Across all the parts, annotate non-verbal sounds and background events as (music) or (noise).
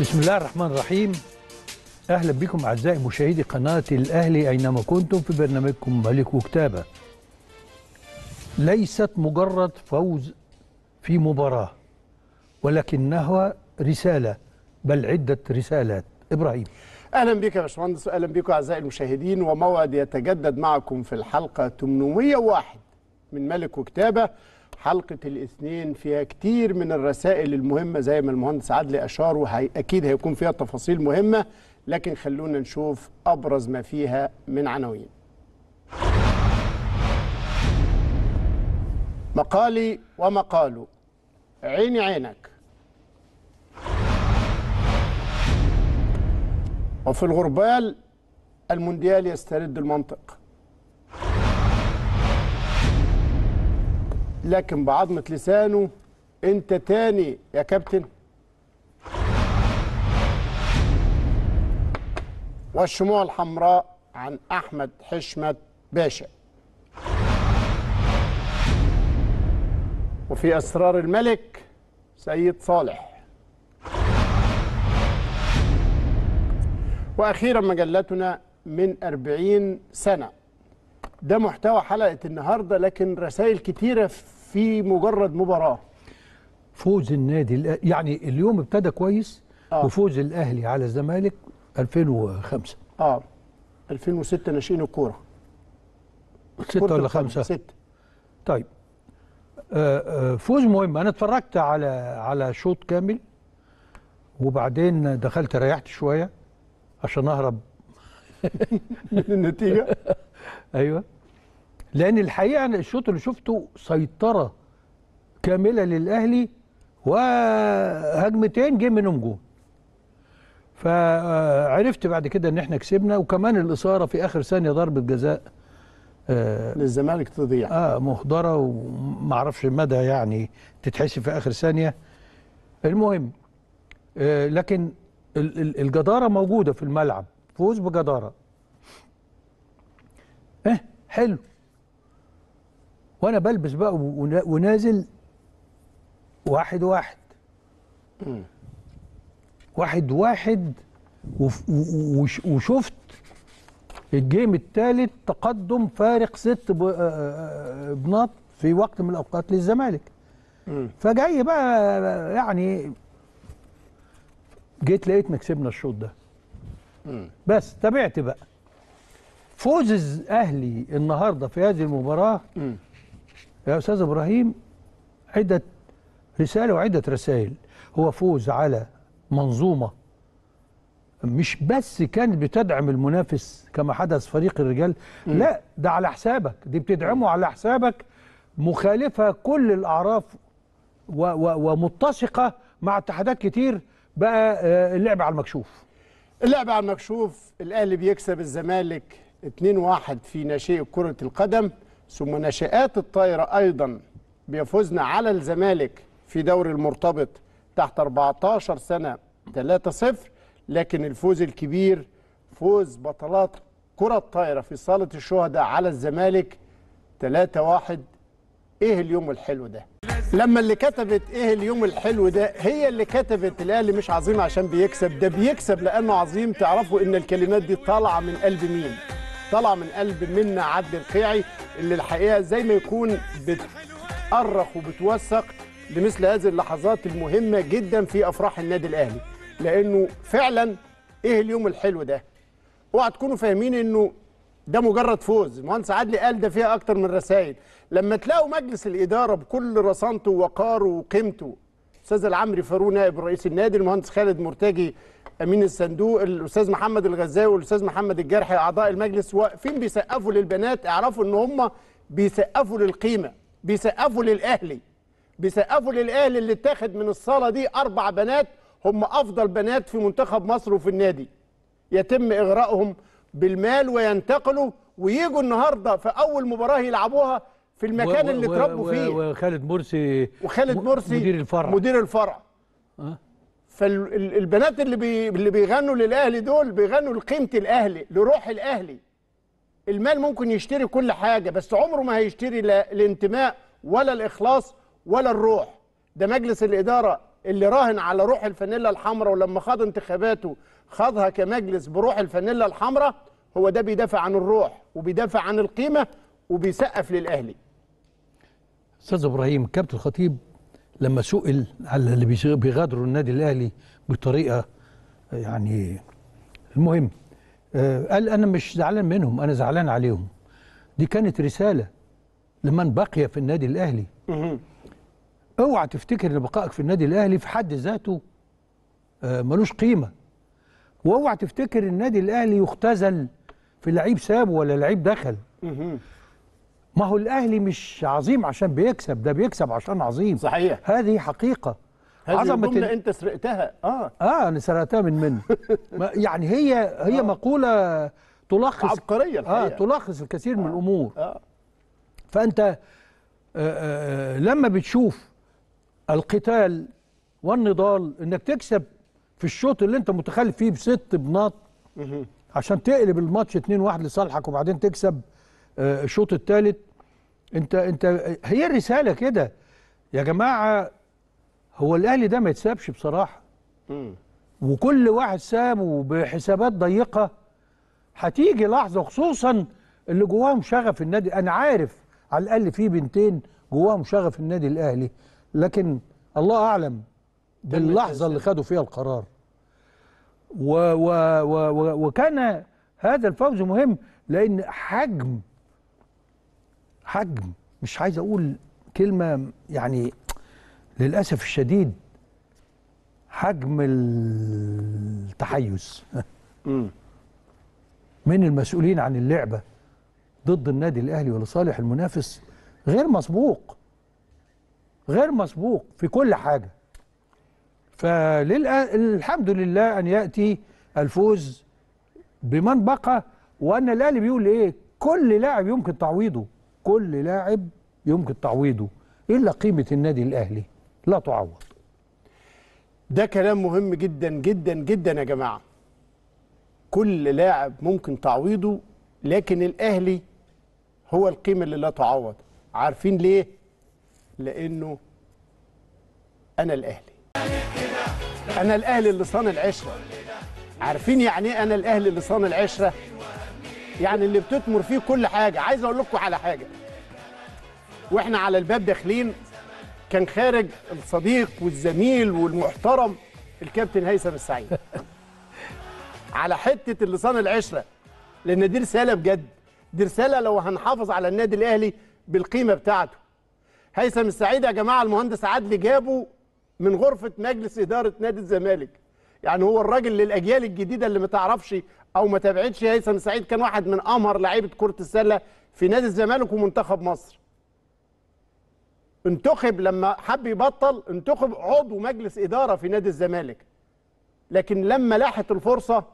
بسم الله الرحمن الرحيم أهلا بكم أعزائي مشاهدي قناة الأهلي أينما كنتم في برنامجكم ملك وكتابة ليست مجرد فوز في مباراة ولكنها رسالة بل عدة رسالات إبراهيم اهلا بك يا باشمهندس اهلا بكم اعزائي المشاهدين وموعد يتجدد معكم في الحلقه 801 من ملك وكتابه حلقة الاثنين فيها كتير من الرسائل المهمة زي ما المهندس عدلي أشار وأكيد هيكون فيها تفاصيل مهمة لكن خلونا نشوف أبرز ما فيها من عناوين مقالي ومقالو عيني عينك وفي الغربال المونديال يسترد المنطق لكن بعضمة لسانه انت تاني يا كابتن والشموع الحمراء عن احمد حشمت باشا وفي اسرار الملك سيد صالح واخيرا مجلتنا من أربعين سنه ده محتوى حلقه النهارده لكن رسائل كتيره في في مجرد مباراه فوز النادي يعني اليوم ابتدى كويس آه. وفوز الاهلي على الزمالك 2005 اه 2006 ناشئين الكوره 6 ولا 5 6 طيب آه آه فوز مهم انا اتفرجت على على شوط كامل وبعدين دخلت ريحت شويه عشان اهرب (laughs) من النتيجه (laughs) ايوه لان الحقيقه انا الشوط اللي شفته سيطره كامله للاهلي وهجمتين جه منهم جون فعرفت بعد كده ان احنا كسبنا وكمان الاثاره في اخر ثانيه ضربه جزاء آه، للزمالك تضيع اه مهدره ومعرفش مدى يعني تتحسب في اخر ثانيه المهم آه لكن الجداره موجوده في الملعب فوز بجداره اه حلو وانا بلبس بقى ونازل واحد واحد واحد واحد وشفت الجيم الثالث تقدم فارق ست آه، آه، آه، بنط في وقت من الاوقات للزمالك فجاي بقى يعني جيت لقيت كسبنا الشوط ده بس تابعت بقى فوز الاهلي النهارده في هذه المباراه يا أستاذ إبراهيم عدة رسالة وعدة رسائل هو فوز على منظومة مش بس كانت بتدعم المنافس كما حدث فريق الرجال م. لا ده على حسابك دي بتدعمه على حسابك مخالفة كل الأعراف و و ومتسقة مع اتحادات كتير بقى آه، اللعب على المكشوف اللعب على المكشوف الأهلي بيكسب الزمالك 2-1 في ناشئ كرة القدم ثم ناشئات الطايرة أيضا بيفوزنا على الزمالك في دوري المرتبط تحت 14 سنة 3-0 لكن الفوز الكبير فوز بطلات كرة الطايرة في صالة الشهداء على الزمالك 3-1 ايه اليوم الحلو ده لما اللي كتبت ايه اليوم الحلو ده هي اللي كتبت الاهلي مش عظيم عشان بيكسب ده بيكسب لانه عظيم تعرفوا ان الكلمات دي طالعه من قلب مين طلع من قلب منا عدل القيعي اللي الحقيقه زي ما يكون بتأرخ وبتوثق لمثل هذه اللحظات المهمه جدا في افراح النادي الاهلي لانه فعلا ايه اليوم الحلو ده اوعى تكونوا فاهمين انه ده مجرد فوز المهندس عدلي قال ده فيها اكتر من رسائل لما تلاقوا مجلس الاداره بكل رصانته ووقاره وقيمته استاذ العمري فاروق نائب رئيس النادي المهندس خالد مرتجي امين الصندوق الاستاذ محمد الغزاوي والاستاذ محمد الجرحي اعضاء المجلس واقفين بيسقفوا للبنات اعرفوا ان هم بيسقفوا للقيمه بيسقفوا للاهلي بيسقفوا للاهلي اللي اتاخد من الصاله دي اربع بنات هم افضل بنات في منتخب مصر وفي النادي يتم اغراءهم بالمال وينتقلوا ويجوا النهارده في اول مباراه يلعبوها في المكان و اللي اتربوا فيه وخالد مرسي وخالد مرسي مدير الفرع مدير الفرع أه؟ فالبنات اللي بي اللي بيغنوا للاهلي دول بيغنوا لقيمه الاهلي لروح الاهلي المال ممكن يشتري كل حاجه بس عمره ما هيشتري لا الانتماء ولا الاخلاص ولا الروح ده مجلس الاداره اللي راهن على روح الفانيلا الحمراء ولما خاض انتخاباته خاضها كمجلس بروح الفانيلا الحمراء هو ده بيدافع عن الروح وبيدافع عن القيمه وبيسقف للاهلي استاذ ابراهيم كابتن الخطيب لما سئل على اللي بيغادروا النادي الاهلي بطريقه يعني المهم آه، قال انا مش زعلان منهم انا زعلان عليهم دي كانت رساله لمن بقي في النادي الاهلي اوعى تفتكر ان بقائك في النادي الاهلي في حد ذاته آه، ملوش قيمه واوعى تفتكر النادي الاهلي يختزل في لعيب سابه ولا لعيب دخل ما هو الاهلي مش عظيم عشان بيكسب ده بيكسب عشان عظيم صحيح هذه حقيقه هذه عظمه ال... انت سرقتها اه اه انا سرقتها من منه يعني هي هي آه. مقوله تلخص عبقريه آه، الحقيقة. اه تلخص الكثير آه. من الامور آه. فانت آه، آه، لما بتشوف القتال والنضال انك تكسب في الشوط اللي انت متخلف فيه بست بناط عشان تقلب الماتش 2-1 لصالحك وبعدين تكسب الشوط الثالث انت انت هي الرساله كده يا جماعه هو الاهلي ده ما يتسابش بصراحه مم. وكل واحد ساب وبحسابات ضيقه هتيجي لحظه خصوصا اللي جواهم شغف النادي انا عارف على الاقل في بنتين جواهم شغف النادي الاهلي لكن الله اعلم باللحظه اللي خدوا فيها القرار و و و و وكان هذا الفوز مهم لان حجم حجم مش عايز اقول كلمه يعني للاسف الشديد حجم التحيز من المسؤولين عن اللعبه ضد النادي الاهلي ولصالح المنافس غير مسبوق غير مسبوق في كل حاجه فالحمد لله ان ياتي الفوز بمن بقى وان الاهلي بيقول ايه كل لاعب يمكن تعويضه كل لاعب يمكن تعويضه الا قيمه النادي الاهلي لا تعوض ده كلام مهم جدا جدا جدا يا جماعه كل لاعب ممكن تعويضه لكن الاهلي هو القيمه اللي لا تعوض عارفين ليه لانه انا الاهلي انا الاهلي اللي صان العشره عارفين يعني ايه انا الاهلي اللي صان العشره يعني اللي بتتمر فيه كل حاجه عايز اقول لكم على حاجه واحنا على الباب داخلين كان خارج الصديق والزميل والمحترم الكابتن هيثم السعيد (laughs) على حته اللسان العشره لان دي رساله بجد دي رساله لو هنحافظ على النادي الاهلي بالقيمه بتاعته هيثم السعيد يا جماعه المهندس عدلي جابه من غرفه مجلس اداره نادي الزمالك يعني هو الراجل للاجيال الجديده اللي ما تعرفش او ما تابعتش هيثم سعيد كان واحد من امهر لعيبه كره السله في نادي الزمالك ومنتخب مصر انتخب لما حب يبطل انتخب عضو مجلس اداره في نادي الزمالك لكن لما لاحت الفرصه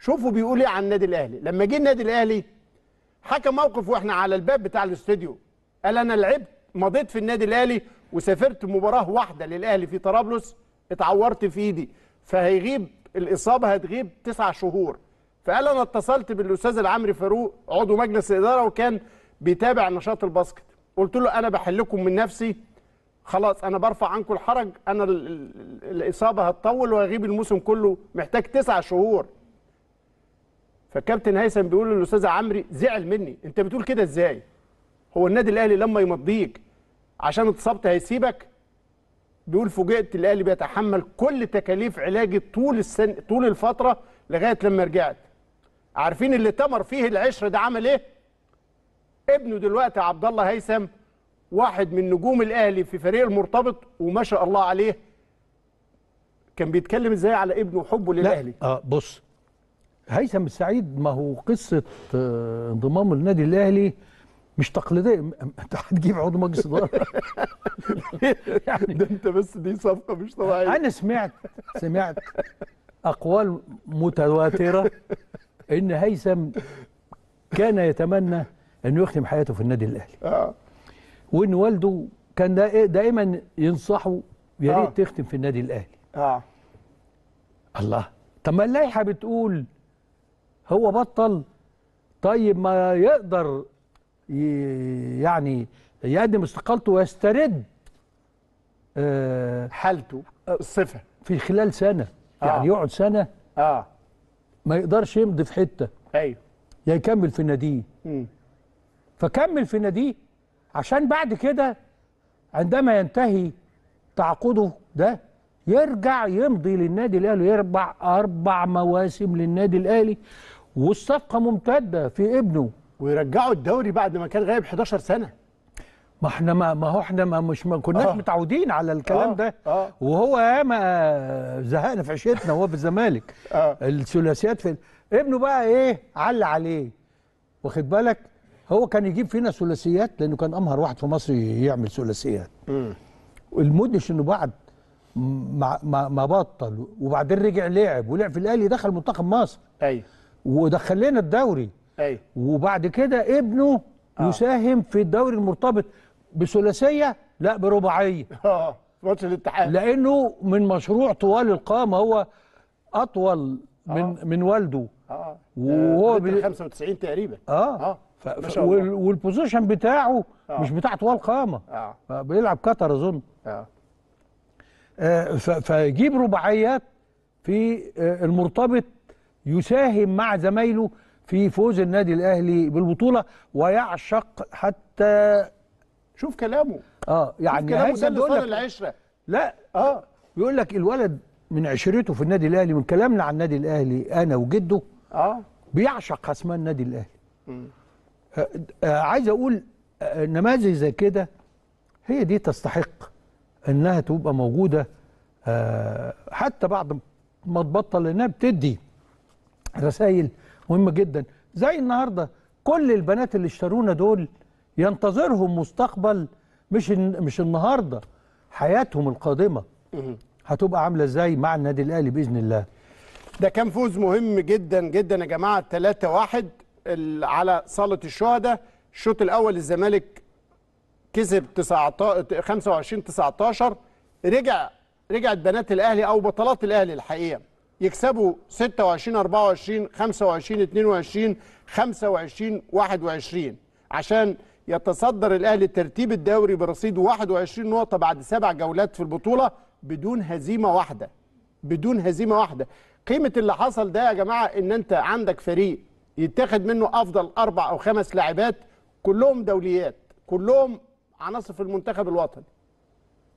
شوفوا بيقول ايه عن النادي الاهلي لما جه النادي الاهلي حكى موقف واحنا على الباب بتاع الاستوديو قال انا لعبت مضيت في النادي الاهلي وسافرت مباراه واحده للاهلي في طرابلس اتعورت في ايدي فهيغيب الاصابه هتغيب تسع شهور فقال انا اتصلت بالاستاذ العمري فاروق عضو مجلس الاداره وكان بيتابع نشاط الباسكت قلت له انا بحلكم من نفسي خلاص انا برفع عنكم الحرج انا الاصابه هتطول وهغيب الموسم كله محتاج تسع شهور فكابتن هيثم بيقول للاستاذ عمري زعل مني انت بتقول كده ازاي هو النادي الاهلي لما يمضيك عشان اتصبت هيسيبك بيقول فوجئت الاهلي بيتحمل كل تكاليف علاجي طول السن طول الفتره لغايه لما رجعت عارفين اللي تمر فيه العشر ده عمل ايه ابنه دلوقتي عبد الله هيثم واحد من نجوم الاهلي في فريق المرتبط وما شاء الله عليه كان بيتكلم ازاي على ابنه وحبه للاهلي لا اه بص هيثم السعيد ما هو قصه آه انضمامه للنادي الاهلي مش تقليديه انت هتجيب عضو مجلس اداره (laughs) يعني ده انت بس دي صفقه مش طبيعيه انا سمعت سمعت اقوال متواتره ان هيثم كان يتمنى انه يختم حياته في النادي الاهلي اه وان والده كان دائما ينصحه يا ريت آه. تختم في النادي الاهلي اه الله طب ما اللائحه بتقول هو بطل طيب ما يقدر يعني يقدم استقالته ويسترد آه حالته آه، الصفه في خلال سنه يعني آه. يعني يقعد سنه اه ما يقدرش يمضي في حته ايوه يا يكمل في ناديه فكمل في ناديه عشان بعد كده عندما ينتهي تعاقده ده يرجع يمضي للنادي الاهلي يربع اربع مواسم للنادي الاهلي والصفقه ممتده في ابنه ويرجعوا الدوري بعد ما كان غايب 11 سنه ما احنا ما, ما هو احنا ما مش ما كناش آه. متعودين على الكلام آه. ده آه. وهو ياما زهقنا في عيشتنا وهو في الزمالك (laughs) آه. الثلاثيات في ابنه بقى ايه عل عليه واخد بالك هو كان يجيب فينا ثلاثيات لانه كان امهر واحد في مصر يعمل ثلاثيات المدهش انه بعد ما, ما, ما بطل وبعدين رجع لعب ولعب في الاهلي دخل منتخب مصر ايوه ودخل لنا الدوري ايوه وبعد كده ابنه آه. يساهم في الدوري المرتبط بثلاثيه لا برباعيه اه ماتش الاتحاد لانه من مشروع طوال القامه هو اطول من آه. من والده اه, اه. وهو آه، بي... 95 تقريبا اه اه ف... ف... وال... والبوزيشن بتاعه آه. مش بتاع طوال قامه آه. آه، بيلعب كتر اظن آه. آه ف... فيجيب رباعيات في المرتبط يساهم مع زمايله في فوز النادي الاهلي بالبطوله ويعشق حتى شوف كلامه اه يعني شوف كلامه ده اللي العشره لا اه بيقول لك الولد من عشرته في النادي الاهلي من كلامنا عن النادي الاهلي انا وجده اه بيعشق خصمان النادي الاهلي آه آه عايز اقول آه نماذج زي كده هي دي تستحق انها تبقى موجوده آه حتى بعد ما تبطل لانها بتدي رسائل مهمه جدا زي النهارده كل البنات اللي اشترونا دول ينتظرهم مستقبل مش مش النهارده حياتهم القادمه هتبقى عامله ازاي مع النادي الاهلي باذن الله ده كان فوز مهم جدا جدا يا جماعه 3 1 على صاله الشهداء الشوط الاول الزمالك كسب 19 25 19 رجع رجعت بنات الاهلي او بطلات الاهلي الحقيقه يكسبوا 26 24 25 22 25 21 عشان يتصدر الاهلي ترتيب الدوري برصيد 21 نقطه بعد سبع جولات في البطوله بدون هزيمه واحده بدون هزيمه واحده قيمه اللي حصل ده يا جماعه ان انت عندك فريق يتاخد منه افضل اربع او خمس لاعبات كلهم دوليات كلهم عناصر في المنتخب الوطني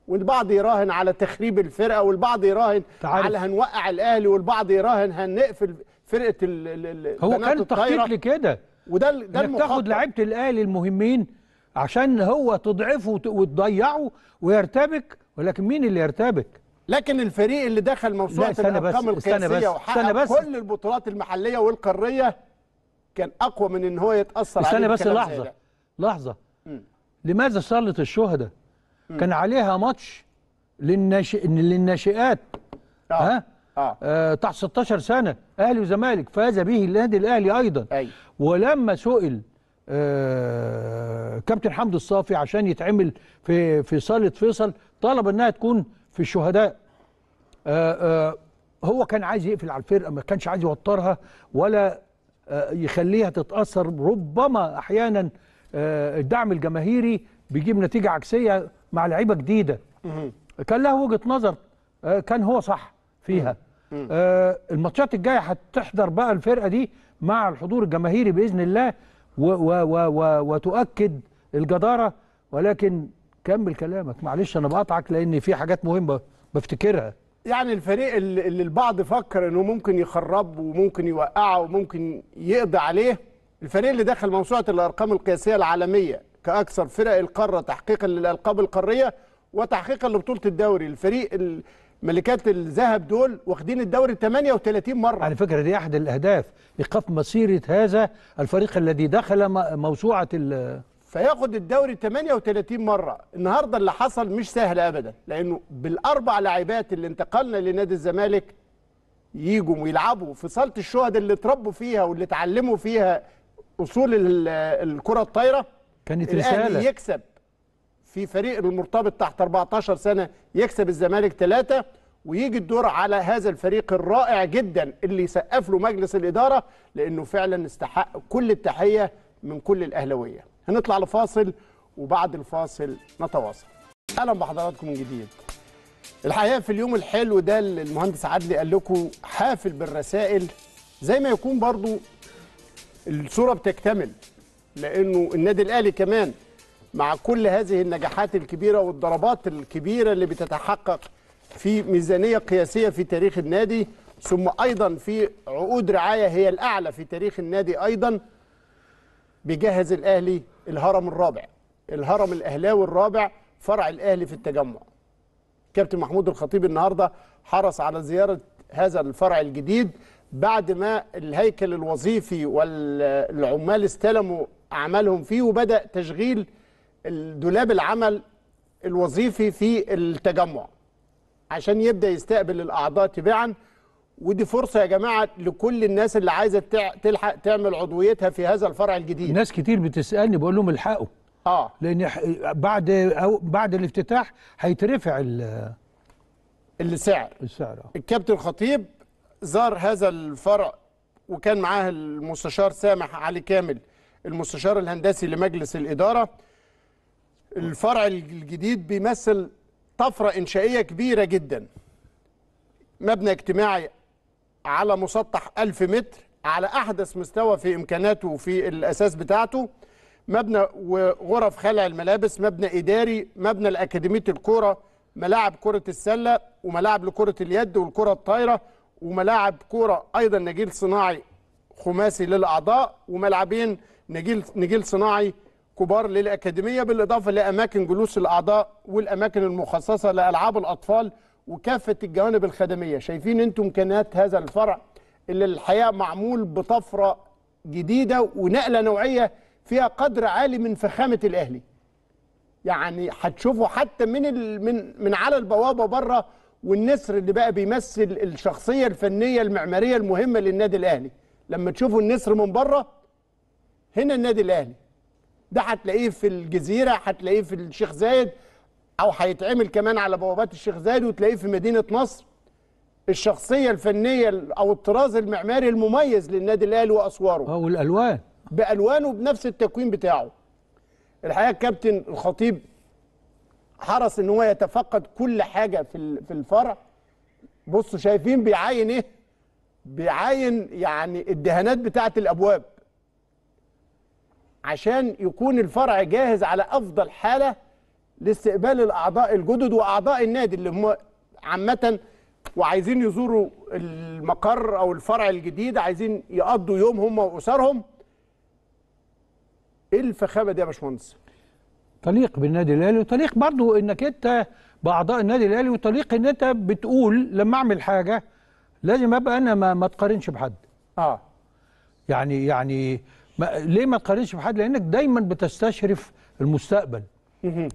والبعض يراهن على تخريب الفرقه والبعض يراهن تعرف. على هنوقع الاهلي والبعض يراهن هنقفل فرقه ال هو كان التخطيط لكده وده ده انك تاخد لعيبه الاهلي المهمين عشان هو تضعفه وتضيعه ويرتبك ولكن مين اللي يرتبك لكن الفريق اللي دخل موسوعه الارقام القياسيه وحقق كل البطولات المحليه والقاريه كان اقوى من ان هو يتاثر استنى بس لحظه لحظه م. لماذا صلت الشهداء كان عليها ماتش للناشئ للناشئات آه. ها آه. آه تحت 16 سنه اهلي وزمالك فاز به النادي الاهلي ايضا أي. ولما سئل آه كابتن حمدي الصافي عشان يتعمل في في صاله فيصل طلب انها تكون في الشهداء آه آه هو كان عايز يقفل على الفرقه ما كانش عايز يوترها ولا آه، يخليها تتاثر ربما احيانا آه، الدعم الجماهيري بيجيب نتيجه عكسيه مع لعيبه جديده كان له وجهه نظر آه، كان هو صح فيها آه الماتشات الجايه هتحضر بقى الفرقه دي مع الحضور الجماهيري باذن الله و و و و وتؤكد الجداره ولكن كمل كلامك معلش انا بقطعك لان في حاجات مهمه بفتكرها يعني الفريق اللي البعض فكر انه ممكن يخربه وممكن يوقعه وممكن يقضي عليه الفريق اللي دخل موسوعه الارقام القياسيه العالميه كاكثر فرق القاره تحقيقا للالقاب القاريه وتحقيقا لبطوله الدوري الفريق ملكات الذهب دول واخدين الدوري 38 مره على فكره دي احد الاهداف ايقاف مسيره هذا الفريق الذي دخل موسوعه ال فياخد الدوري 38 مره النهارده اللي حصل مش سهل ابدا لانه بالاربع لاعبات اللي انتقلنا لنادي الزمالك يجوا ويلعبوا في صاله الشهداء اللي اتربوا فيها واللي اتعلموا فيها اصول الكره الطايره كانت رساله يكسب في فريق المرتبط تحت 14 سنة يكسب الزمالك ثلاثة ويجي الدور على هذا الفريق الرائع جدا اللي سقف له مجلس الإدارة لأنه فعلا استحق كل التحية من كل الأهلوية هنطلع لفاصل وبعد الفاصل نتواصل أهلا بحضراتكم من جديد الحقيقة في اليوم الحلو ده اللي المهندس عدلي قال لكم حافل بالرسائل زي ما يكون برضو الصورة بتكتمل لأنه النادي الأهلي كمان مع كل هذه النجاحات الكبيره والضربات الكبيره اللي بتتحقق في ميزانيه قياسيه في تاريخ النادي ثم ايضا في عقود رعايه هي الاعلى في تاريخ النادي ايضا بيجهز الاهلي الهرم الرابع الهرم الاهلاوي الرابع فرع الاهلي في التجمع كابتن محمود الخطيب النهارده حرص على زياره هذا الفرع الجديد بعد ما الهيكل الوظيفي والعمال استلموا اعمالهم فيه وبدا تشغيل دولاب العمل الوظيفي في التجمع عشان يبدا يستقبل الاعضاء تباعا ودي فرصه يا جماعه لكل الناس اللي عايزه تلحق تعمل عضويتها في هذا الفرع الجديد ناس كتير بتسالني بقول لهم الحقوا اه لان بعد أو بعد الافتتاح هيترفع ال السعر السعر آه. الكابتن خطيب زار هذا الفرع وكان معاه المستشار سامح علي كامل المستشار الهندسي لمجلس الاداره الفرع الجديد بيمثل طفرة إنشائية كبيرة جدا مبنى اجتماعي على مسطح 1000 متر على أحدث مستوى في إمكاناته وفي الأساس بتاعته مبنى وغرف خلع الملابس مبنى إداري مبنى لأكاديمية الكرة ملاعب كرة السلة وملاعب لكرة اليد والكرة الطايرة وملاعب كرة أيضا نجيل صناعي خماسي للأعضاء وملعبين نجيل, نجيل صناعي كبار للأكاديمية بالإضافة لأماكن جلوس الأعضاء والأماكن المخصصة لألعاب الأطفال وكافة الجوانب الخدمية شايفين أنتم إمكانيات هذا الفرع اللي الحقيقة معمول بطفرة جديدة ونقلة نوعية فيها قدر عالي من فخامة الأهلي يعني هتشوفوا حتى من من من على البوابه بره والنسر اللي بقى بيمثل الشخصيه الفنيه المعماريه المهمه للنادي الاهلي لما تشوفوا النسر من بره هنا النادي الاهلي ده هتلاقيه في الجزيره هتلاقيه في الشيخ زايد او هيتعمل كمان على بوابات الشيخ زايد وتلاقيه في مدينه نصر الشخصيه الفنيه او الطراز المعماري المميز للنادي الاهلي واسواره اه والالوان بالوانه بنفس التكوين بتاعه الحقيقه الكابتن الخطيب حرص ان هو يتفقد كل حاجه في في الفرع بصوا شايفين بيعاين ايه بيعاين يعني الدهانات بتاعه الابواب عشان يكون الفرع جاهز على افضل حاله لاستقبال الاعضاء الجدد واعضاء النادي اللي هم عامه وعايزين يزوروا المقر او الفرع الجديد عايزين يقضوا يوم هم واسرهم ايه الفخامه دي يا باشمهندس تليق بالنادي الاهلي وتليق برضو انك انت باعضاء النادي الاهلي وتليق ان انت بتقول لما اعمل حاجه لازم ابقى انا ما, ما تقارنش بحد اه يعني يعني ما ليه ما تقارنش بحد لانك دايما بتستشرف المستقبل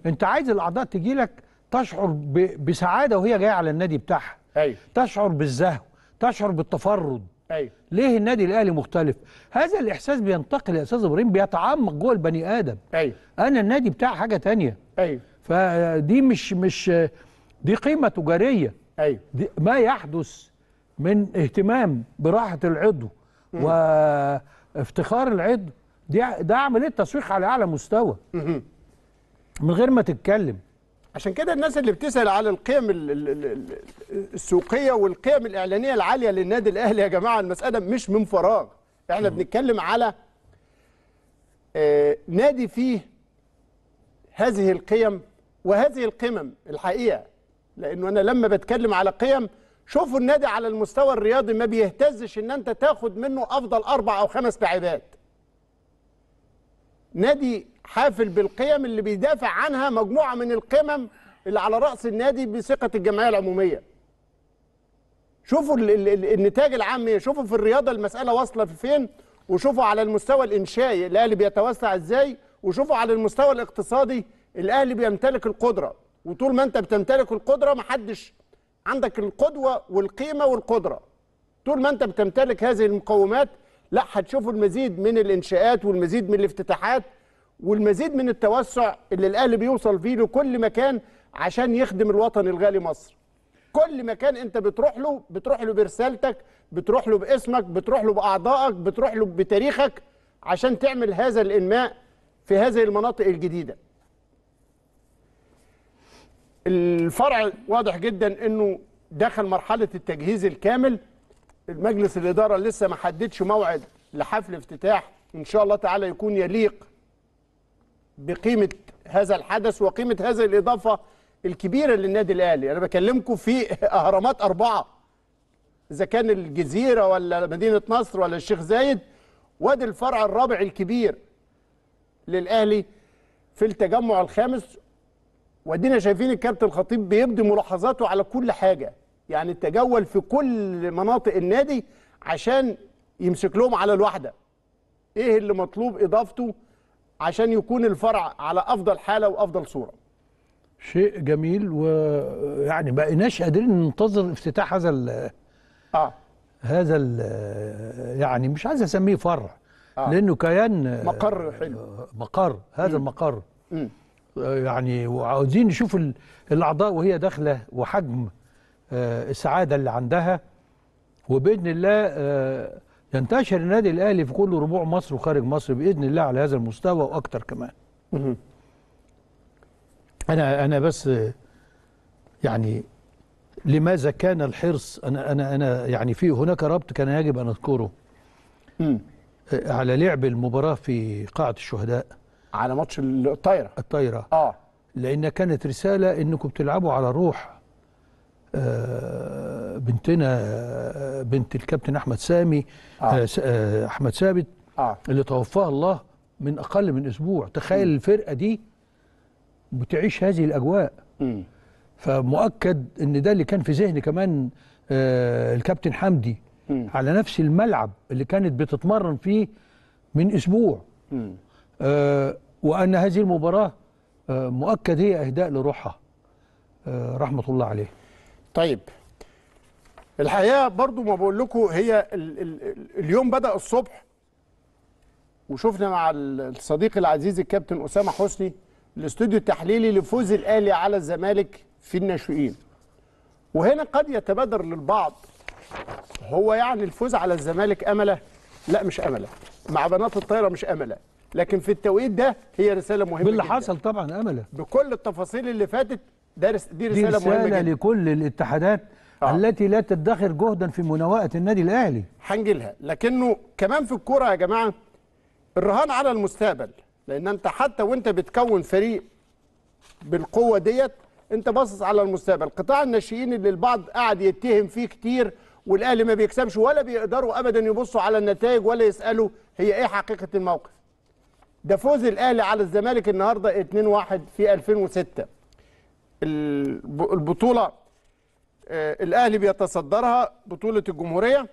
انت عايز الاعضاء تجي لك تشعر ب... بسعاده وهي جايه على النادي بتاعها أيوه. تشعر بالزهو تشعر بالتفرد أيوه. ليه النادي الاهلي مختلف هذا الاحساس بينتقل يا استاذ ابراهيم بيتعمق جوه البني ادم أيوه. انا النادي بتاعي حاجه تانية أيوه. فدي مش مش دي قيمه تجاريه أيوه. دي ما يحدث من اهتمام براحه العضو و افتخار العضو دي ده عمليه تسويق على اعلى مستوى من غير ما تتكلم عشان كده الناس اللي بتسال على القيم السوقيه والقيم الاعلانيه العاليه للنادي الاهلي يا جماعه المساله مش من فراغ احنا بنتكلم على آه، نادي فيه هذه القيم وهذه القمم الحقيقه لانه انا لما بتكلم على قيم شوفوا النادي على المستوى الرياضي ما بيهتزش ان انت تاخد منه افضل اربع او خمس لاعبات نادي حافل بالقيم اللي بيدافع عنها مجموعه من القمم اللي على راس النادي بثقه الجمعيه العموميه شوفوا النتاج العام شوفوا في الرياضه المساله واصله في فين وشوفوا على المستوى الانشائي الاهلي بيتوسع ازاي وشوفوا على المستوى الاقتصادي الاهلي بيمتلك القدره وطول ما انت بتمتلك القدره محدش عندك القدوه والقيمه والقدره طول ما انت بتمتلك هذه المقومات لا هتشوفوا المزيد من الانشاءات والمزيد من الافتتاحات والمزيد من التوسع اللي الاهلي بيوصل فيه لكل مكان عشان يخدم الوطن الغالي مصر كل مكان انت بتروح له بتروح له برسالتك بتروح له باسمك بتروح له باعضائك بتروح له بتاريخك عشان تعمل هذا الانماء في هذه المناطق الجديده الفرع واضح جدا انه دخل مرحله التجهيز الكامل المجلس الاداره لسه ما حددش موعد لحفل افتتاح ان شاء الله تعالى يكون يليق بقيمه هذا الحدث وقيمه هذه الاضافه الكبيره للنادي الاهلي انا بكلمكم في اهرامات اربعه اذا كان الجزيره ولا مدينه نصر ولا الشيخ زايد وادي الفرع الرابع الكبير للاهلي في التجمع الخامس وادينا شايفين الكابتن الخطيب بيبدي ملاحظاته على كل حاجه يعني تجول في كل مناطق النادي عشان يمسك لهم على الواحده ايه اللي مطلوب اضافته عشان يكون الفرع على افضل حاله وافضل صوره شيء جميل ويعني ما بقيناش قادرين ننتظر افتتاح هذا ال اه هذا ال يعني مش عايز اسميه فرع آه. لانه كيان مقر حلو مقر هذا مم. المقر مم. يعني وعاوزين نشوف الاعضاء وهي داخله وحجم آه، السعاده اللي عندها وباذن الله آه، ينتشر النادي الاهلي في كل ربوع مصر وخارج مصر باذن الله على هذا المستوى واكثر كمان. انا انا بس آه، يعني لماذا كان الحرص انا انا انا يعني في هناك ربط كان يجب ان اذكره. على لعب المباراه في قاعه الشهداء. على ماتش الطايره الطايره اه لان كانت رساله انكم بتلعبوا على روح آه بنتنا آه بنت الكابتن احمد سامي آه. آه, آه، احمد ثابت آه. اللي توفاها الله من اقل من اسبوع تخيل م. الفرقه دي بتعيش هذه الاجواء م. فمؤكد ان ده اللي كان في ذهن كمان آه الكابتن حمدي م. على نفس الملعب اللي كانت بتتمرن فيه من اسبوع آه وأن هذه المباراة آه، مؤكد هي إهداء لروحها آه، رحمة الله عليه طيب الحقيقة برضو ما بقول لكم هي الـ الـ اليوم بدأ الصبح وشفنا مع الصديق العزيز الكابتن أسامة حسني الاستوديو التحليلي لفوز الأهلي على الزمالك في الناشئين وهنا قد يتبادر للبعض هو يعني الفوز على الزمالك أمله لا مش أمله مع بنات الطايرة مش أمله لكن في التوقيت ده هي رساله مهمه باللي حصل طبعا امله بكل التفاصيل اللي فاتت ده رس... دي رساله, دي رسالة مهمه جدا لكل الاتحادات آه. التي لا تدخر جهدا في مناوئه النادي الاهلي هنجيلها لكنه كمان في الكوره يا جماعه الرهان على المستقبل لان انت حتى وانت بتكون فريق بالقوه ديت انت باصص على المستقبل قطاع الناشئين اللي البعض قاعد يتهم فيه كتير والاهلي ما بيكسبش ولا بيقدروا ابدا يبصوا على النتائج ولا يسالوا هي ايه حقيقه الموقف ده فوز الاهلي على الزمالك النهارده 2-1 في 2006 البطوله آه، الاهلي بيتصدرها بطوله الجمهوريه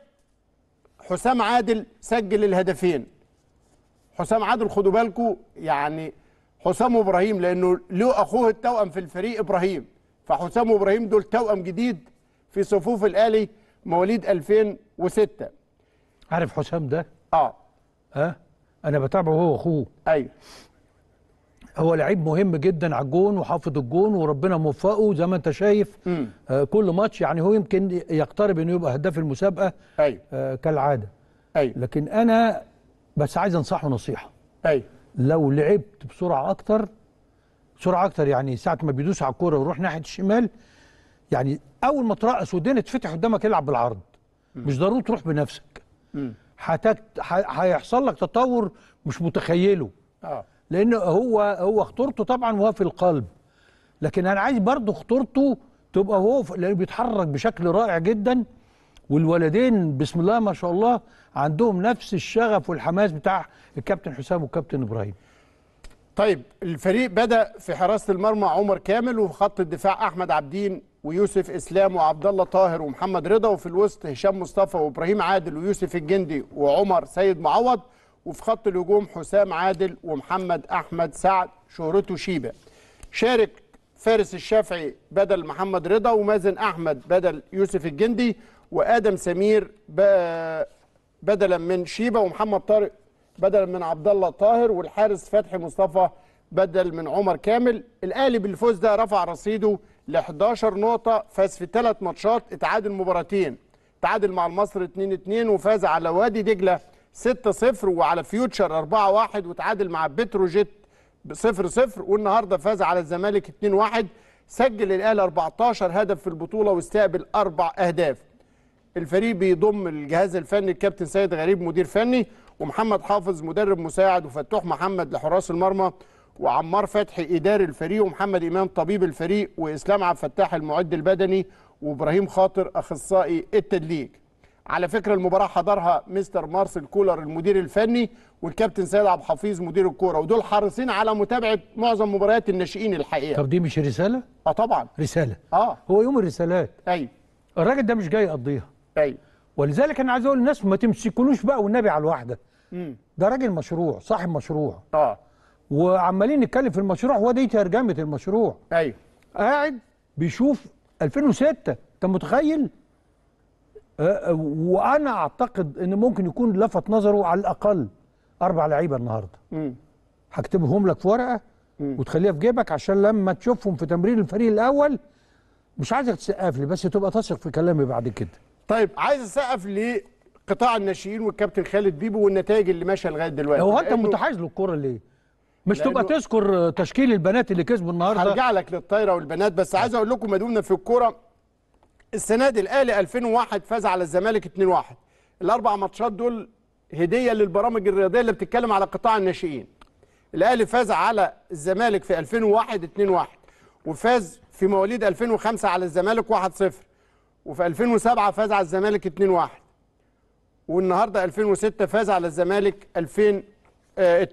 حسام عادل سجل الهدفين حسام عادل خدوا بالكم يعني حسام وابراهيم لانه له اخوه التوأم في الفريق ابراهيم فحسام وابراهيم دول توأم جديد في صفوف الاهلي مواليد 2006 عارف حسام ده؟ اه ها؟ أه؟ انا بتابعه هو واخوه ايوه هو لعيب مهم جدا على الجون وحافظ الجون وربنا موفقه زي ما انت شايف آه كل ماتش يعني هو يمكن يقترب انه يبقى هداف المسابقه ايوه آه كالعاده ايوه لكن انا بس عايز انصحه نصيحه ايوه لو لعبت بسرعه اكتر بسرعه اكتر يعني ساعه ما بيدوس على الكوره ويروح ناحيه الشمال يعني اول ما ترقص ودين تفتح قدامك العب بالعرض مم. مش ضروري تروح بنفسك مم. هتكت... هيحصل لك تطور مش متخيله اه لان هو هو خطورته طبعا وهو في القلب لكن انا عايز برضه خطورته تبقى هو لانه بيتحرك بشكل رائع جدا والولدين بسم الله ما شاء الله عندهم نفس الشغف والحماس بتاع الكابتن حسام والكابتن ابراهيم طيب الفريق بدا في حراسه المرمى عمر كامل وفي خط الدفاع احمد عبدين ويوسف اسلام وعبد الله طاهر ومحمد رضا وفي الوسط هشام مصطفى وابراهيم عادل ويوسف الجندي وعمر سيد معوض وفي خط الهجوم حسام عادل ومحمد احمد سعد شهرته شيبه شارك فارس الشافعي بدل محمد رضا ومازن احمد بدل يوسف الجندي وادم سمير بدلا من شيبه ومحمد طارق بدلا من عبد الله طاهر والحارس فتحي مصطفى بدل من عمر كامل الاهلي بالفوز ده رفع رصيده ل 11 نقطه فاز في ثلاث ماتشات اتعادل مباراتين تعادل مع المصري 2-2 وفاز على وادي دجله 6-0 وعلى فيوتشر 4-1 وتعادل مع بتروجيت 0-0 والنهارده فاز على الزمالك 2-1 سجل الاهلي 14 هدف في البطوله واستقبل اربع اهداف. الفريق بيضم الجهاز الفني الكابتن سيد غريب مدير فني ومحمد حافظ مدرب مساعد وفتوح محمد لحراس المرمى وعمار فتحي إداري الفريق ومحمد إمام طبيب الفريق وإسلام عبد الفتاح المعد البدني وإبراهيم خاطر أخصائي التدليك على فكرة المباراة حضرها مستر مارسيل كولر المدير الفني والكابتن سيد عبد الحفيظ مدير الكورة ودول حريصين على متابعة معظم مباريات الناشئين الحقيقة طب دي مش رسالة؟ اه طبعا رسالة اه هو يوم الرسالات ايوه الراجل ده مش جاي يقضيها ايوه ولذلك انا عايز اقول للناس ما تمسكلوش بقى والنبي على الواحدة ده راجل مشروع صاحب مشروع اه وعمالين نتكلم في المشروع هو دي ترجمه المشروع ايوه قاعد بيشوف 2006 انت متخيل أه،, أه وانا اعتقد ان ممكن يكون لفت نظره على الاقل اربع لعيبه النهارده هكتبهم لك في ورقه مم. وتخليها في جيبك عشان لما تشوفهم في تمرين الفريق الاول مش عايزك تسقف لي بس تبقى تثق في كلامي بعد كده طيب عايز اسقف لقطاع الناشئين والكابتن خالد بيبو والنتائج اللي ماشيه لغايه دلوقتي هو انت متحيز للكوره ليه مش تبقى تذكر تشكيل البنات اللي كسبوا النهارده هرجع لك للطايره والبنات بس عايز اقول لكم ما دمنا في الكوره السنه دي الاهلي 2001 فاز على الزمالك 2-1 الاربع ماتشات دول هديه للبرامج الرياضيه اللي بتتكلم على قطاع الناشئين الاهلي فاز على الزمالك في 2001 2-1 وفاز في مواليد 2005 على الزمالك 1-0 وفي 2007 فاز على الزمالك 2-1 والنهارده 2006 فاز على الزمالك 2000 2-1 آه،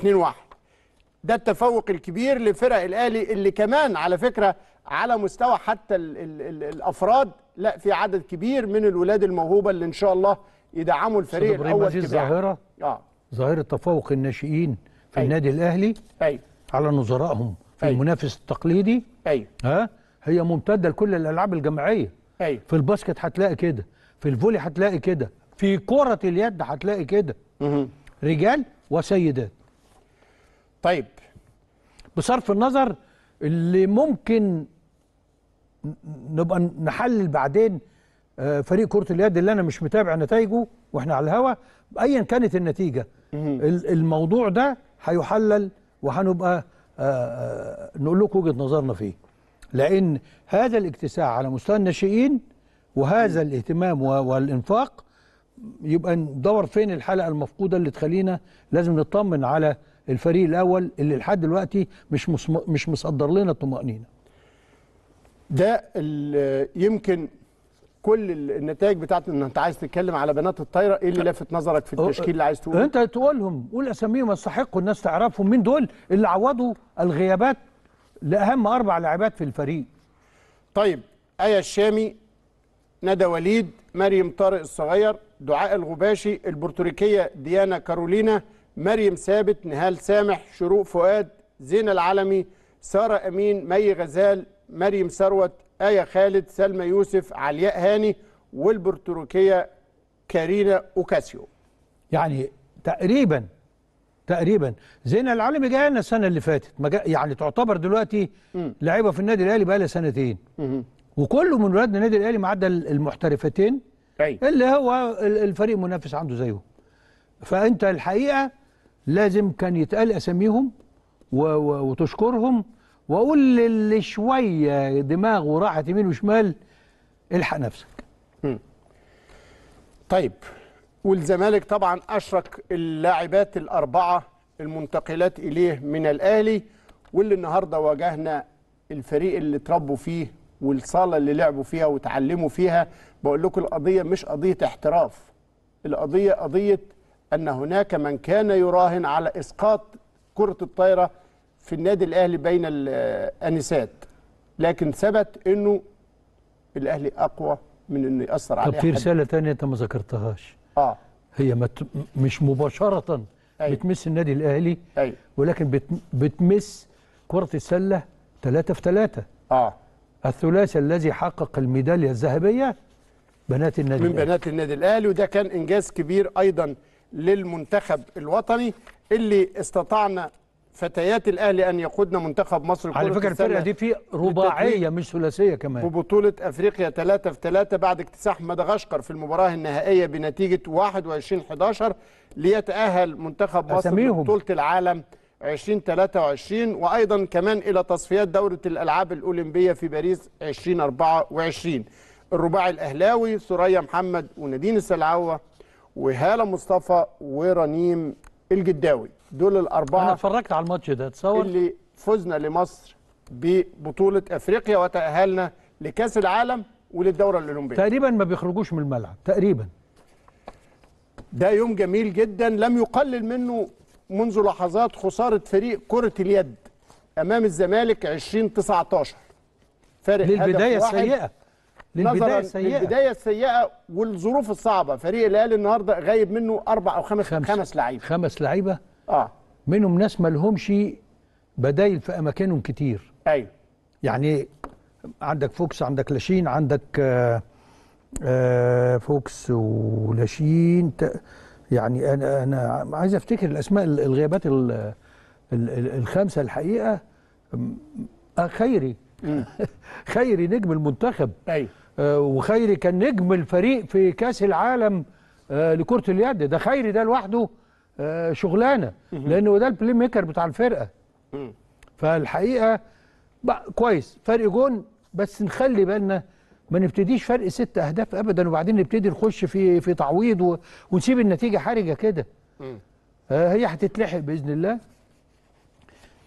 ده التفوق الكبير لفرق الاهلي اللي كمان على فكره على مستوى حتى الـ الـ الـ الافراد لا في عدد كبير من الولاد الموهوبه اللي ان شاء الله يدعموا الفريق الاول دي الظاهره اه ظاهره تفوق الناشئين في أي. النادي الاهلي ايوه على نظرائهم في أي. المنافس التقليدي ايوه ها هي ممتده لكل الالعاب الجماعيه ايوه في الباسكت هتلاقي كده في الفولي هتلاقي كده في كره اليد هتلاقي كده رجال وسيدات طيب بصرف النظر اللي ممكن نبقى نحلل بعدين آه، فريق كرة اليد اللي أنا مش متابع نتائجه وإحنا على الهوا أيا كانت النتيجة الموضوع ده هيحلل وهنبقى آه، آه، نقول لكم وجهة نظرنا فيه لأن هذا الاكتساع على مستوى الناشئين وهذا الاهتمام والإنفاق يبقى ندور فين الحلقة المفقودة اللي تخلينا لازم نطمن على الفريق الاول اللي لحد دلوقتي مش مش مصدر لنا الطمانينه ده يمكن كل النتائج بتاعت ان انت عايز تتكلم على بنات الطايره ايه اللي لفت نظرك في التشكيل اللي عايز تقوله انت تقولهم قول اساميهم يستحقوا الناس تعرفهم مين دول اللي عوضوا الغيابات لاهم اربع لاعبات في الفريق طيب ايا الشامي ندى وليد مريم طارق الصغير دعاء الغباشي البرتوريكيه ديانا كارولينا مريم ثابت نهال سامح شروق فؤاد زين العالمي سارة أمين مي غزال مريم ثروت آية خالد سلمى يوسف علياء هاني والبرتروكية كارينا أوكاسيو يعني تقريبا تقريبا زين العالمي جاي لنا السنة اللي فاتت يعني تعتبر دلوقتي لعيبة في النادي الأهلي بقى لها سنتين وكله من ولاد النادي الاهلي ما عدا المحترفتين اللي هو الفريق منافس عنده زيهم فانت الحقيقه لازم كان يتقال اساميهم وتشكرهم واقول للي شويه دماغه راحت يمين وشمال الحق نفسك طيب والزمالك طبعا اشرك اللاعبات الاربعه المنتقلات اليه من الاهلي واللي النهارده واجهنا الفريق اللي تربوا فيه والصاله اللي لعبوا فيها وتعلموا فيها بقول لكم القضيه مش قضيه احتراف القضيه قضيه أن هناك من كان يراهن على إسقاط كرة الطايرة في النادي الأهلي بين الأنسات لكن ثبت أنه الأهلي أقوى من أنه يأثر عليه طب في رسالة ثانية أنت ما ذكرتهاش آه هي مت مش مباشرة أيوة. بتمس النادي الأهلي أيوة. ولكن بت بتمس كرة السلة 3 في 3 آه الثلاثي الذي حقق الميدالية الذهبية بنات النادي من الأهلي. بنات النادي الأهلي وده كان إنجاز كبير أيضا للمنتخب الوطني اللي استطعنا فتيات الاهلي ان يقودنا منتخب مصر على فكره الفرقه دي في رباعيه مش ثلاثيه كمان وبطوله افريقيا 3 في 3 بعد اكتساح مدغشقر في المباراه النهائيه بنتيجه 21 11 ليتاهل منتخب مصر لبطوله العالم 2023 وايضا كمان الى تصفيات دوره الالعاب الاولمبيه في باريس 2024 الرباعي الاهلاوي ثريا محمد ونادين السلعوه وهاله مصطفى ورنيم الجداوي دول الاربعه انا اتفرجت على الماتش ده تصور اللي فزنا لمصر ببطوله افريقيا وتاهلنا لكاس العالم وللدوره الاولمبيه تقريبا ما بيخرجوش من الملعب تقريبا ده يوم جميل جدا لم يقلل منه منذ لحظات خساره فريق كره اليد امام الزمالك 20 19 فارق للبدايه السيئه للبدايه السيئه البدايه السيئه والظروف الصعبه فريق الاهلي النهارده غايب منه اربع او خمس خمس, خمس لعيبه خمس لعيبه اه منهم ناس ما لهمش بدايل في اماكنهم كتير ايوه يعني عندك فوكس عندك لاشين عندك آآ آه، آآ آه، فوكس ولاشين يعني انا انا عايز افتكر الاسماء الغيابات الخمسه الحقيقه خيري (laughs) خيري نجم المنتخب ايوه وخيري كان نجم الفريق في كاس العالم آه، لكره اليد ده خيري ده لوحده آه، شغلانه لانه ده البلاي ميكر بتاع الفرقه فالحقيقه كويس فرق جون بس نخلي بالنا ما نبتديش فرق ست اهداف ابدا وبعدين نبتدي نخش في في تعويض ونسيب النتيجه حرجه كده آه، هي هتتلحق باذن الله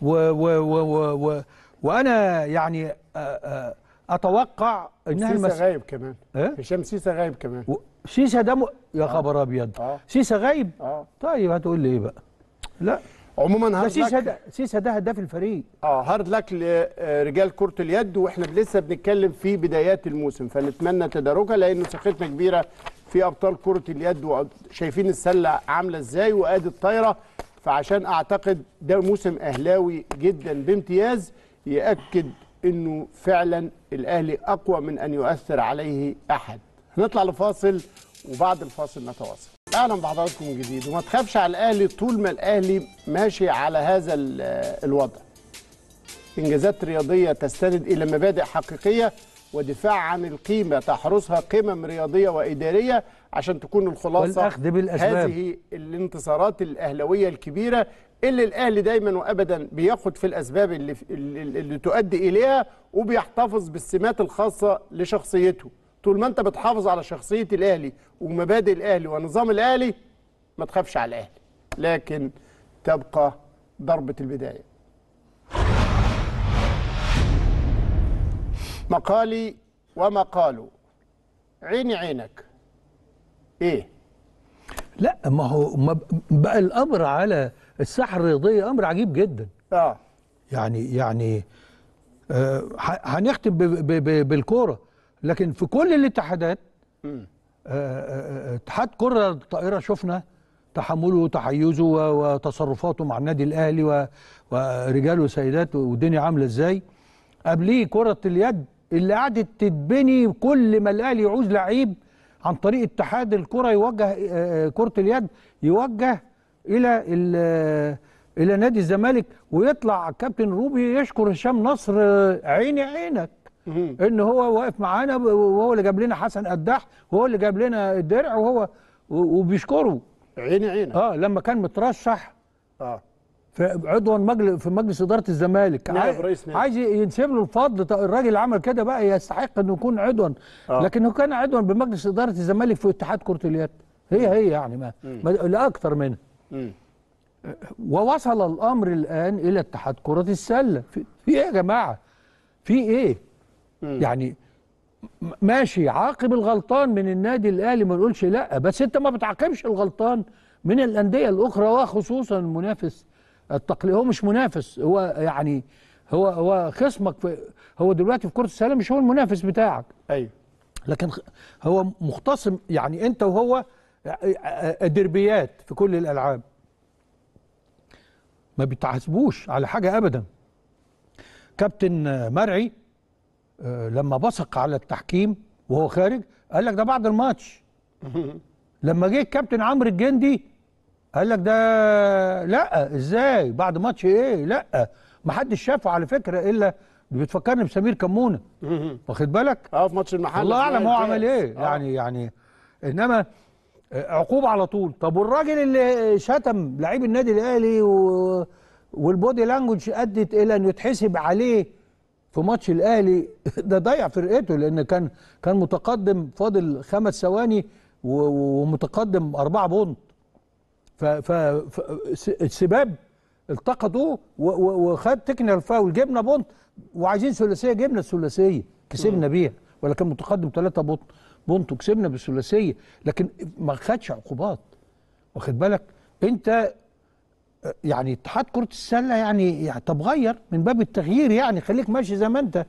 و... و... و... و... و... وانا يعني آآ آآ اتوقع ان احنا سيسه غايب كمان إيه؟ هشام سيسا غايب كمان و... ده م... يا آه. خبر ابيض آه. سيسا غايب آه. طيب هتقول لي ايه بقى لا عموما هارد سيسا ده سيسا ده هداف الفريق اه هارد لك لرجال آه، كره اليد واحنا لسه بنتكلم في بدايات الموسم فنتمنى تداركها لان ثقتنا كبيره في ابطال كره اليد وشايفين السله عامله ازاي وادي الطايره فعشان اعتقد ده موسم اهلاوي جدا بامتياز ياكد انه فعلا الاهلي اقوى من ان يؤثر عليه احد هنطلع لفاصل وبعد الفاصل نتواصل اهلا بحضراتكم من جديد وما تخافش على الاهلي طول ما الاهلي ماشي على هذا الوضع انجازات رياضيه تستند الى مبادئ حقيقيه ودفاع عن القيمه تحرسها قمم رياضيه واداريه عشان تكون الخلاصه هذه الانتصارات الاهلاويه الكبيره اللي الاهلي دايما وابدا بياخد في الاسباب اللي, اللي تؤدي اليها وبيحتفظ بالسمات الخاصه لشخصيته طول ما انت بتحافظ على شخصيه الاهلي ومبادئ الاهلي ونظام الاهلي ما تخافش على الاهلي لكن تبقى ضربه البدايه مقالي وما قالوا عيني عينك ايه لا ما هو ما بقى الامر على الساحه الرياضيه امر عجيب جدا اه يعني يعني آه هنختم بالكوره لكن في كل الاتحادات آه، آه، آه، اتحاد كره الطائره شفنا تحمله وتحيزه وتصرفاته مع النادي الاهلي ورجاله وسيدات والدنيا عامله ازاي قبليه كره اليد اللي قعدت تتبني كل ما الاهلي يعوز لعيب عن طريق اتحاد الكره يوجه كره اليد يوجه الى الى نادي الزمالك ويطلع كابتن روبي يشكر هشام نصر عيني عينك ان هو واقف معانا وهو اللي جاب لنا حسن قداح وهو اللي جاب لنا الدرع وهو وبيشكره عيني عينك اه لما كان مترشح اه في عضوا مجلس في مجلس اداره الزمالك عايز, عايز ينسب له الفضل طيب، الراجل عمل كده بقى يستحق انه يكون عضوا آه. لكن هو كان عضوا بمجلس اداره الزمالك في اتحاد كره اليد هي هي يعني ما, ما لا اكثر منها ووصل الامر الان الى اتحاد كره السله في, ايه يا جماعه في ايه مم. يعني ماشي عاقب الغلطان من النادي الاهلي ما نقولش لا بس انت ما بتعاقبش الغلطان من الانديه الاخرى وخصوصا المنافس التقليدي هو مش منافس هو يعني هو هو خصمك في هو دلوقتي في كره السله مش هو المنافس بتاعك ايوه لكن هو مختصم يعني انت وهو دربيات في كل الالعاب ما بيتحاسبوش على حاجه ابدا كابتن مرعي آه، لما بصق على التحكيم وهو خارج قال لك ده بعد الماتش (laughs) لما جه الكابتن عمرو الجندي قال لك ده لا ازاي بعد ماتش ايه لا ما حدش شافه على فكره الا بتفكرني بسمير كمونه (laughs) واخد بالك اه في ماتش المحل الله اعلم هو عمل ايه اه. يعني يعني انما عقوبه على طول طب والراجل اللي شتم لعيب النادي الاهلي و... والبودي لانجوج ادت الى ان يتحسب عليه في ماتش الاهلي (laughs) ده ضيع فرقته لان كان كان متقدم فاضل خمس ثواني ومتقدم أربعة بونت فالسباب التقطوه وخد تكنيكال فاول جبنا بونت وعايزين ثلاثيه جبنا الثلاثيه كسبنا بيها ولا كان متقدم ثلاثة بونت بونتو كسبنا بالثلاثيه لكن ما خدش عقوبات واخد بالك انت يعني اتحاد كره السله يعني, يعني طب غير من باب التغيير يعني خليك ماشي زي ما انت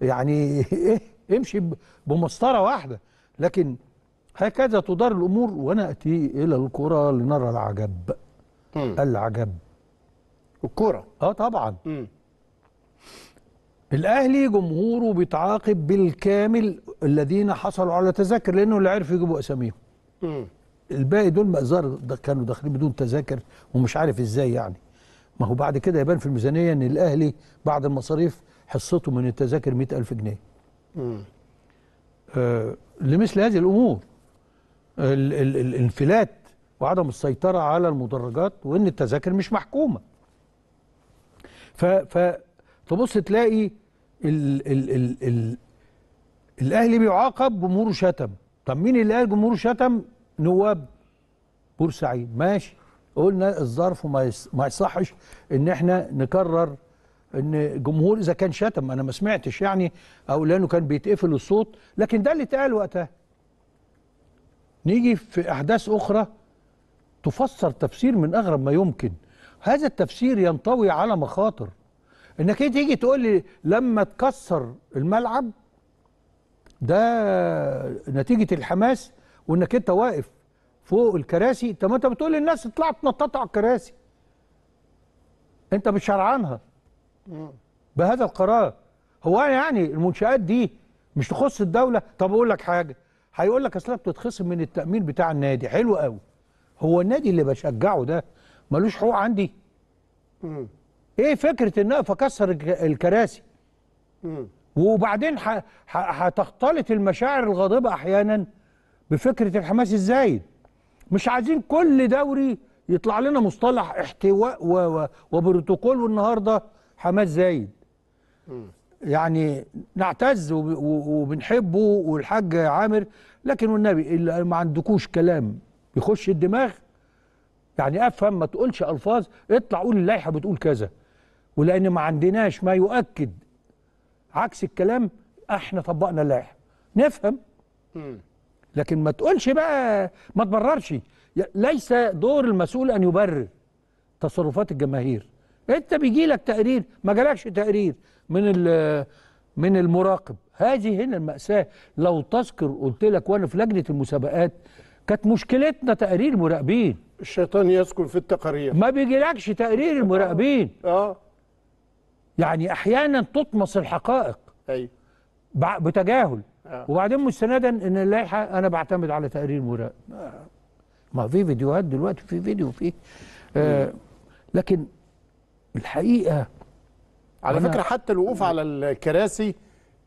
يعني (laughs) ايه امشي بمسطره واحده لكن هكذا تدار الامور وناتي الى الكره لنرى العجب العجب الكره اه طبعا مم. الاهلي جمهوره بيتعاقب بالكامل الذين حصلوا على تذاكر لانه اللي عرف يجيبوا اساميهم الباقي دول مأزار كانوا داخلين بدون تذاكر ومش عارف ازاي يعني ما هو بعد كده يبان في الميزانيه ان الاهلي بعد المصاريف حصته من التذاكر 100000 جنيه آه لمثل هذه الامور الـ الـ الانفلات وعدم السيطره على المدرجات وان التذاكر مش محكومه ف ف تبص تلاقي ال ال ال ال الاهلي بيعاقب جمهوره شتم طب مين اللي قال جمهوره شتم نواب بورسعيد ماشي قلنا الظرف وما ما يصحش ان احنا نكرر ان جمهور اذا كان شتم انا ما سمعتش يعني او لانه كان بيتقفل الصوت لكن ده اللي اتقال وقتها نيجي في احداث اخرى تفسر تفسير من اغرب ما يمكن هذا التفسير ينطوي على مخاطر انك ايه تيجي تقول لي لما تكسر الملعب ده نتيجه الحماس وانك انت واقف فوق الكراسي طب ما انت بتقول للناس اطلعوا تنططوا على الكراسي انت بتشرعنها بهذا القرار هو يعني المنشآت دي مش تخص الدولة طب أقول لك حاجة هيقول لك أصلها بتتخصم من التأمين بتاع النادي حلو قوي هو النادي اللي بشجعه ده ملوش حقوق عندي ايه فكره اقف اكسر الكراسي وبعدين هتختلط المشاعر الغاضبه احيانا بفكره الحماس الزايد مش عايزين كل دوري يطلع لنا مصطلح احتواء وبروتوكول والنهارده حماس زايد يعني نعتز وبنحبه والحاج عامر لكن والنبي اللي ما عندكوش كلام يخش الدماغ يعني افهم ما تقولش الفاظ اطلع قول اللائحه بتقول كذا ولأن ما عندناش ما يؤكد عكس الكلام احنا طبقنا اللائحة نفهم لكن ما تقولش بقى ما تبررش ليس دور المسؤول أن يبرر تصرفات الجماهير انت بيجي لك تقرير ما جالكش تقرير من من المراقب هذه هنا المأساة لو تذكر قلت لك وانا في لجنة المسابقات كانت مشكلتنا تقرير مراقبين الشيطان يسكن في التقارير ما بيجيلكش تقرير المراقبين اه يعني احيانا تطمس الحقائق ايوه بتجاهل آه. وبعدين مستندا ان اللائحه انا بعتمد على تقرير مراقب ما في فيديوهات دلوقتي في فيديو في آه لكن الحقيقه على فكره حتى الوقوف على الكراسي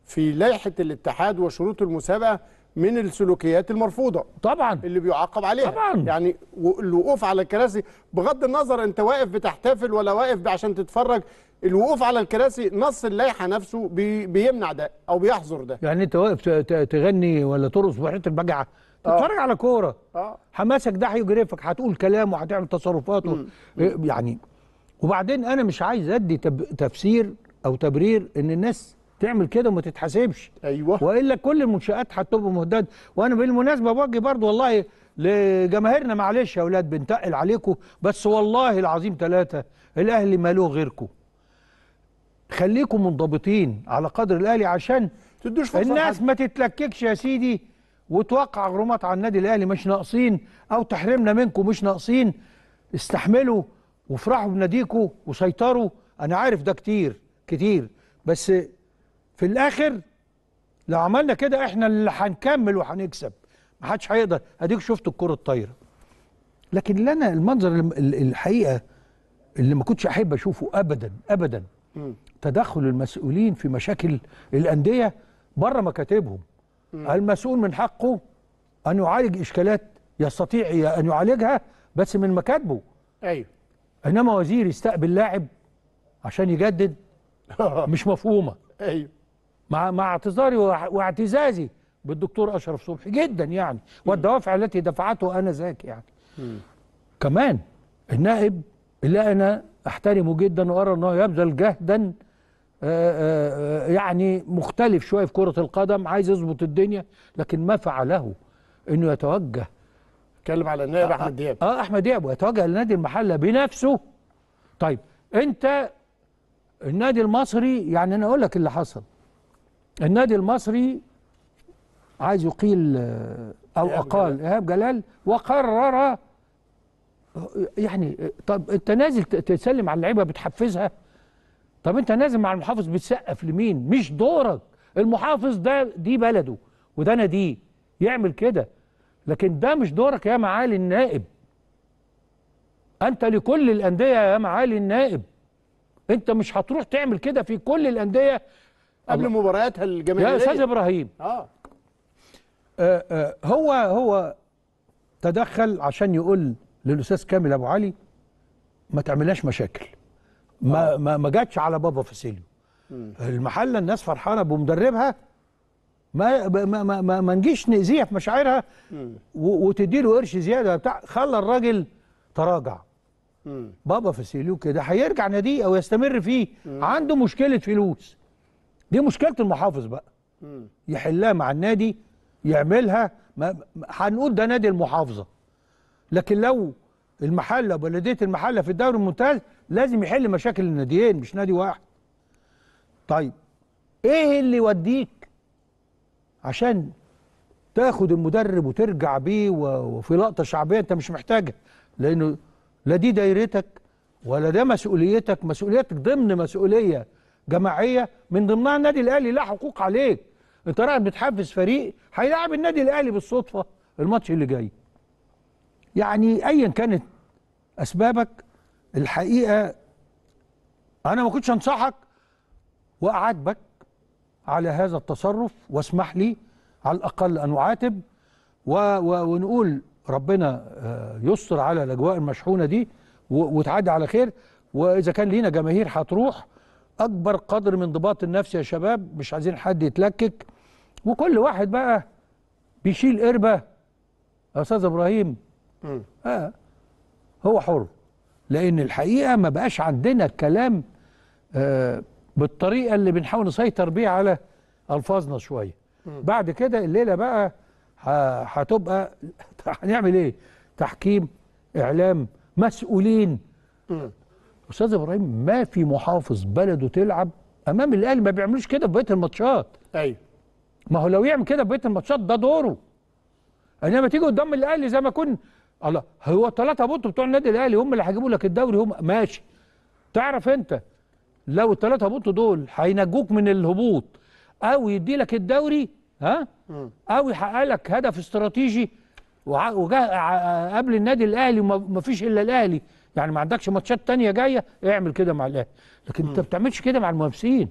في لائحه الاتحاد وشروط المسابقه من السلوكيات المرفوضه طبعا اللي بيعاقب عليها طبعا يعني الوقوف على الكراسي بغض النظر انت واقف بتحتفل ولا واقف عشان تتفرج الوقوف على الكراسي نص اللائحه نفسه بي بيمنع ده او بيحظر ده يعني انت واقف تغني ولا ترقص بحيره البجعه تتفرج آه. على كوره آه. حماسك ده هيجرفك هتقول كلام وهتعمل تصرفات و... آه، يعني وبعدين انا مش عايز ادي تب... تفسير او تبرير ان الناس تعمل كده وما تتحاسبش ايوه والا كل المنشات هتبقى مهدده وانا بالمناسبه بوجه برضو والله لجماهيرنا معلش يا اولاد بنتقل عليكم بس والله العظيم ثلاثه الاهلي ماله غيركم خليكم منضبطين على قدر الاهلي عشان تدوش فرصه الناس ما تتلككش يا سيدي وتوقع غرامات على النادي الاهلي مش ناقصين او تحرمنا منكم مش ناقصين استحملوا وافرحوا بناديكم وسيطروا انا عارف ده كتير كتير بس في الاخر لو عملنا كده احنا اللي هنكمل وهنكسب محدش هيقدر اديك شفت الكره الطايره لكن لنا المنظر الحقيقه اللي ما كنتش احب اشوفه ابدا ابدا تدخل المسؤولين في مشاكل الانديه بره مكاتبهم المسؤول من حقه ان يعالج اشكالات يستطيع ان يعالجها بس من مكاتبه ايوه انما وزير يستقبل لاعب عشان يجدد (laughs) مش مفهومه ايوه مع مع اعتذاري واعتزازي بالدكتور اشرف صبحي جدا يعني والدوافع التي دفعته انا ذاك يعني كمان النائب اللي انا احترمه جدا وارى انه يبذل جهدا آه، آه، آه، يعني مختلف شويه في كره القدم عايز يظبط الدنيا لكن ما فعله انه يتوجه اتكلم على النائب احمد دياب اه احمد دياب ويتوجه لنادي المحله بنفسه طيب انت النادي المصري يعني انا اقول لك اللي حصل النادي المصري عايز يقيل آه، او اقال ايهاب جلال وقرر آه، يعني طب انت نازل تسلم على اللعيبه بتحفزها طب انت نازل مع المحافظ بتسقف لمين مش دورك المحافظ ده دي بلده وده ناديه يعمل كده لكن ده مش دورك يا معالي النائب انت لكل الانديه يا معالي النائب انت مش هتروح تعمل كده في كل الانديه قبل مبارياتها الجماهيريه يا استاذ ابراهيم آه. آه, آه هو هو تدخل عشان يقول للاستاذ كامل ابو علي ما تعملناش مشاكل ما آه. ما, ما جاتش على بابا فاسيليو المحله الناس فرحانه بمدربها ما ما ما ما, ما نجيش نأذيها في مشاعرها وتدي له قرش زياده بتاع خلى الراجل تراجع بابا فاسيليو كده هيرجع ناديه او يستمر فيه عنده مشكله فلوس دي مشكله المحافظ بقى يحلها مع النادي يعملها هنقول ده نادي المحافظه لكن لو المحله بلديه المحله في الدوري الممتاز لازم يحل مشاكل الناديين مش نادي واحد طيب ايه اللي يوديك عشان تاخد المدرب وترجع بيه وفي لقطه شعبيه انت مش محتاجها لانه لا دي دايرتك ولا ده مسؤوليتك مسؤوليتك ضمن مسؤوليه جماعيه من ضمنها النادي الاهلي لا حقوق عليك انت رايح بتحفز فريق هيلاعب النادي الاهلي بالصدفه الماتش اللي جاي يعني ايا كانت اسبابك الحقيقه انا ما كنتش انصحك واعاتبك على هذا التصرف واسمح لي على الاقل ان اعاتب و و ونقول ربنا آه، يستر على الاجواء المشحونه دي وتعدي على خير واذا كان لينا جماهير هتروح اكبر قدر من ضباط النفس يا شباب مش عايزين حد يتلكك وكل واحد بقى بيشيل قربه يا استاذ ابراهيم آه هو حر لان الحقيقه ما بقاش عندنا الكلام آه بالطريقه اللي بنحاول نسيطر بيها على الفاظنا شويه بعد كده الليله بقى هتبقى (laughs) هنعمل ايه تحكيم اعلام مسؤولين استاذ ابراهيم ما في محافظ بلده تلعب امام الاهلي ما بيعملوش كده في بقيه الماتشات ايوه ما هو لو يعمل كده في بقيه الماتشات ده دوره انما تيجي قدام الاهلي زي ما كنا الله هو الثلاثه بط بتوع النادي الاهلي هم اللي هيجيبوا لك الدوري هم ماشي تعرف انت لو الثلاثه بط دول هينجوك من الهبوط او يدي لك الدوري ها او يحقق لك هدف استراتيجي وقبل قبل النادي الاهلي ومفيش الا الاهلي يعني ما عندكش ماتشات تانية جايه اعمل كده مع الاهلي لكن انت ما بتعملش كده مع المنافسين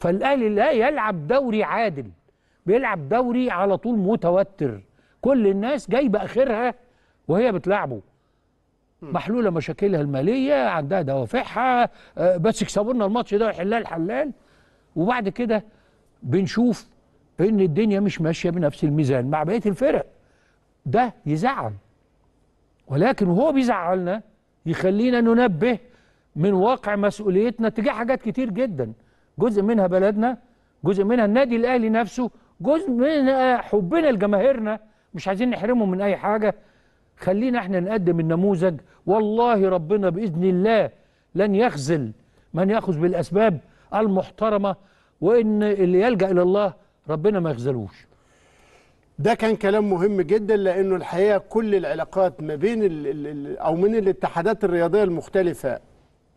فالاهلي لا يلعب دوري عادل بيلعب دوري على طول متوتر كل الناس جايبه اخرها وهي بتلعبه محلوله مشاكلها الماليه عندها دوافعها آه، بس يكسبوا لنا الماتش ده ويحلها الحلال وبعد كده بنشوف ان الدنيا مش ماشيه بنفس الميزان مع بقيه الفرق ده يزعل ولكن وهو بيزعلنا يخلينا ننبه من واقع مسؤوليتنا تجاه حاجات كتير جدا جزء منها بلدنا جزء منها النادي الاهلي نفسه جزء منها حبنا لجماهيرنا مش عايزين نحرمهم من اي حاجه خلينا احنا نقدم النموذج والله ربنا باذن الله لن يخزل من ياخذ بالاسباب المحترمه وان اللي يلجا الى الله ربنا ما يخزلوش ده كان كلام مهم جدا لانه الحقيقه كل العلاقات ما بين الـ الـ او من الاتحادات الرياضيه المختلفه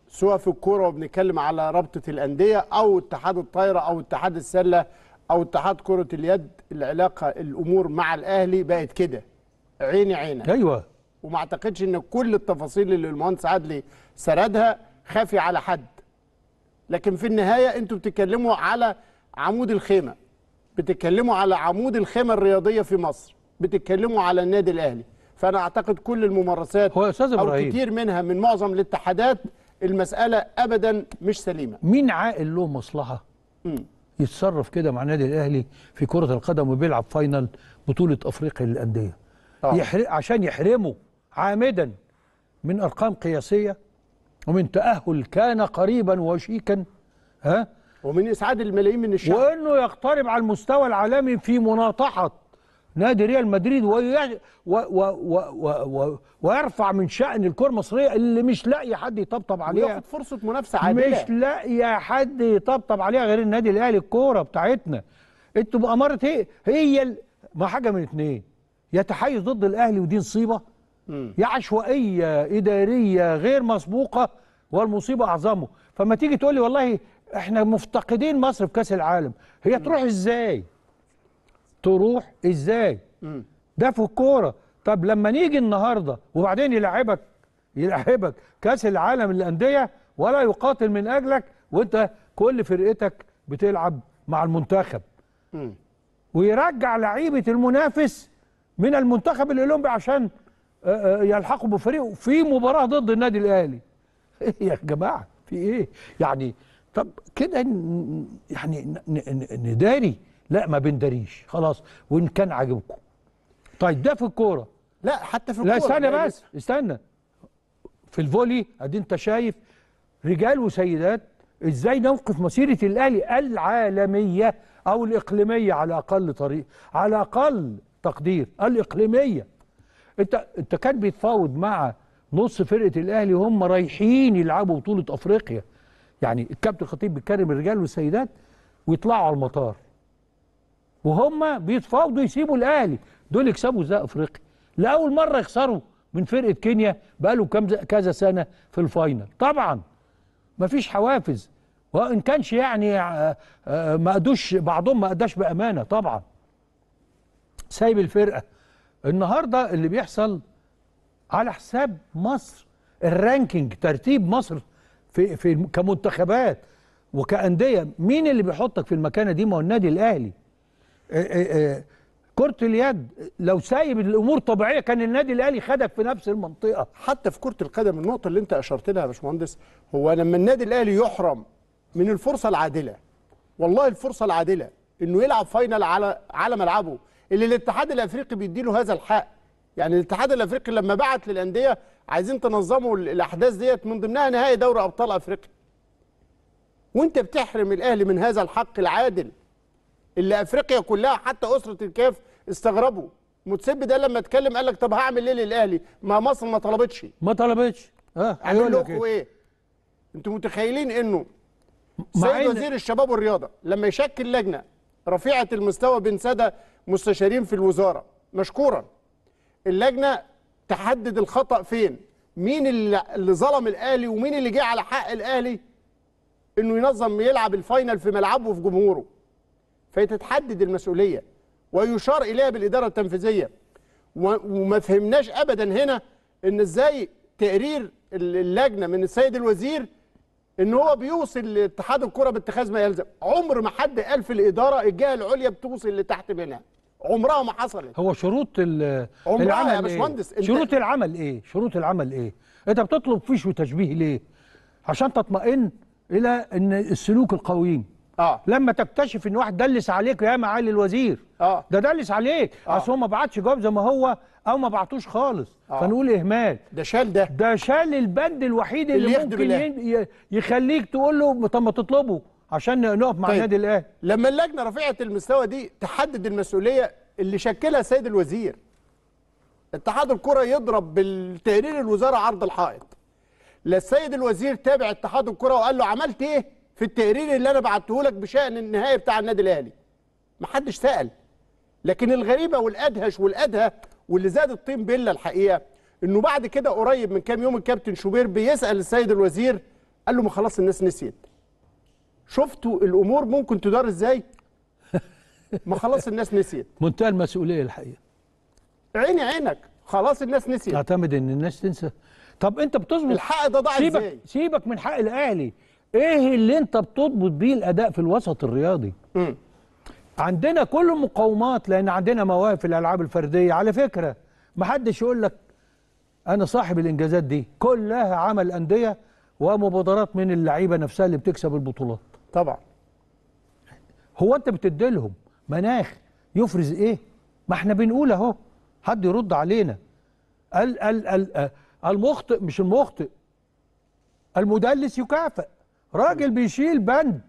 سواء في الكوره وبنتكلم على رابطه الانديه او اتحاد الطايره او اتحاد السله او اتحاد كره اليد العلاقه الامور مع الاهلي بقت كده عيني عينك ايوه وما اعتقدش ان كل التفاصيل اللي المهندس عدلي سردها خافي على حد لكن في النهايه انتوا بتتكلموا على عمود الخيمه بتتكلموا على عمود الخيمه الرياضيه في مصر بتتكلموا على النادي الاهلي فانا اعتقد كل الممارسات هو استاذ ابراهيم كتير منها من معظم الاتحادات المساله ابدا مش سليمه مين عاقل له مصلحه مم. يتصرف كده مع النادي الاهلي في كره القدم وبيلعب فاينل بطوله افريقيا للانديه يحرق عشان يحرمه عامدا من ارقام قياسيه ومن تاهل كان قريبا وشيكا ها ومن اسعاد الملايين من الشعب وانه يقترب على المستوى العالمي في مناطحه نادي ريال مدريد و... و... و... و... ويرفع من شأن الكرة المصرية اللي مش لاقي حد يطبطب عليها وياخد فرصة منافسة عادلة مش لاقي حد يطبطب عليها غير النادي الأهلي الكورة بتاعتنا انتوا بأمارة هي هي ال... ما حاجة من اتنين يا تحيز ضد الأهلي ودي نصيبة يا عشوائية إدارية غير مسبوقة والمصيبة أعظمه فما تيجي تقول لي والله احنا مفتقدين مصر في كاس العالم هي تروح ازاي تروح ازاي ده في الكوره طب لما نيجي النهارده وبعدين يلعبك يلعبك كاس العالم للانديه ولا يقاتل من اجلك وانت كل فرقتك بتلعب مع المنتخب م. ويرجع لعيبه المنافس من المنتخب الاولمبي عشان آه، آه، يلحقوا بفريقه في مباراه ضد النادي الاهلي (laughs) يا جماعه في ايه يعني طب كده يعني نداري لا ما بنداريش خلاص وان كان عاجبكم طيب ده في الكوره لا حتى في الكوره لا استنى بس استنى في الفولي ادي انت شايف رجال وسيدات ازاي نوقف مسيره الاهلي العالميه او الاقليميه على اقل طريق على اقل تقدير الاقليميه انت انت كان بيتفاوض مع نص فرقه الاهلي وهم رايحين يلعبوا بطوله افريقيا يعني الكابتن الخطيب بيكلم الرجال والسيدات ويطلعوا على المطار وهم بيتفاوضوا يسيبوا الاهلي دول يكسبوا ازاي افريقيا لاول مره يخسروا من فرقه كينيا بقالوا كم كذا سنه في الفاينل طبعا مفيش حوافز وان كانش يعني آه، آه، ما قدوش بعضهم ما قداش بامانه طبعا سايب الفرقه النهارده اللي بيحصل على حساب مصر الرانكينج ترتيب مصر في في كمنتخبات وكأندية مين اللي بيحطك في المكانة دي ما هو النادي الأهلي إيه، إيه، إيه، كرة اليد لو سايب الأمور طبيعية كان النادي الأهلي خدك في نفس المنطقة حتى في كرة القدم النقطة اللي أنت أشرت لها يا باشمهندس هو لما النادي الأهلي يحرم من الفرصة العادلة والله الفرصة العادلة إنه يلعب فاينل على على ملعبه اللي الاتحاد الأفريقي بيديله هذا الحق يعني الاتحاد الافريقي لما بعت للانديه عايزين تنظموا الاحداث ديت من ضمنها نهائي دوري ابطال افريقيا وانت بتحرم الاهلي من هذا الحق العادل اللي افريقيا كلها حتى اسره الكاف استغربوا متسب ده لما اتكلم قال لك طب هعمل ايه للاهلي ما مصر ما طلبتش ما طلبتش اه اعمل لكم إيه؟, ايه انتوا متخيلين انه سيد وزير الشباب والرياضه لما يشكل لجنه رفيعه المستوى بين ساده مستشارين في الوزاره مشكورا اللجنه تحدد الخطا فين مين اللي ظلم الاهلي ومين اللي جه على حق الاهلي انه ينظم يلعب الفاينل في ملعبه وفي جمهوره فيتتحدد المسؤوليه ويشار اليها بالاداره التنفيذيه وما فهمناش ابدا هنا ان ازاي تقرير اللجنه من السيد الوزير ان هو بيوصل لاتحاد الكره باتخاذ ما يلزم عمر ما حد قال في الاداره الجهه العليا بتوصل لتحت منها عمرها ما حصلت هو شروط العمل يا إيه؟ باشمهندس إيه؟ شروط العمل ايه شروط العمل ايه انت بتطلب فيش وتشبيه ليه عشان تطمئن الى ان السلوك القويم اه لما تكتشف ان واحد دلس عليك يا معالي الوزير اه ده دلس عليك آه. اصل هو ما بعتش جواب زي ما هو او ما بعتوش خالص آه. فنقول اهمال ده شال ده ده شال البند الوحيد اللي, اللي ممكن يخليك تقول له طب ما تطلبه عشان نقف مع طيب. النادي الاهلي لما اللجنه رفعت المستوى دي تحدد المسؤوليه اللي شكلها السيد الوزير اتحاد الكره يضرب بالتقرير الوزاره عرض الحائط لا السيد الوزير تابع اتحاد الكره وقال له عملت ايه في التقرير اللي انا بعته لك بشان النهائي بتاع النادي الاهلي محدش سال لكن الغريبه والادهش والادهى واللي زاد الطين بله الحقيقه انه بعد كده قريب من كام يوم الكابتن شوبير بيسال السيد الوزير قال له ما خلاص الناس نسيت شفتوا الامور ممكن تدار ازاي (laughs) ما خلاص الناس نسيت منتهى المسؤوليه الحقيقه عيني عينك خلاص الناس نسيت تعتمد ان الناس تنسى طب انت بتظبط الحق ده ضاع ازاي سيبك من حق الاهلي ايه اللي انت بتضبط بيه الاداء في الوسط الرياضي م. عندنا كل المقاومات لان عندنا مواهب في الالعاب الفرديه على فكره ما حدش يقول لك انا صاحب الانجازات دي كلها عمل انديه ومبادرات من اللعيبه نفسها اللي بتكسب البطولات طبعا هو انت بتدي لهم مناخ يفرز ايه ما احنا بنقول اهو حد يرد علينا ال ال ال المخطئ مش المخطئ المدلس يكافئ راجل بيشيل بند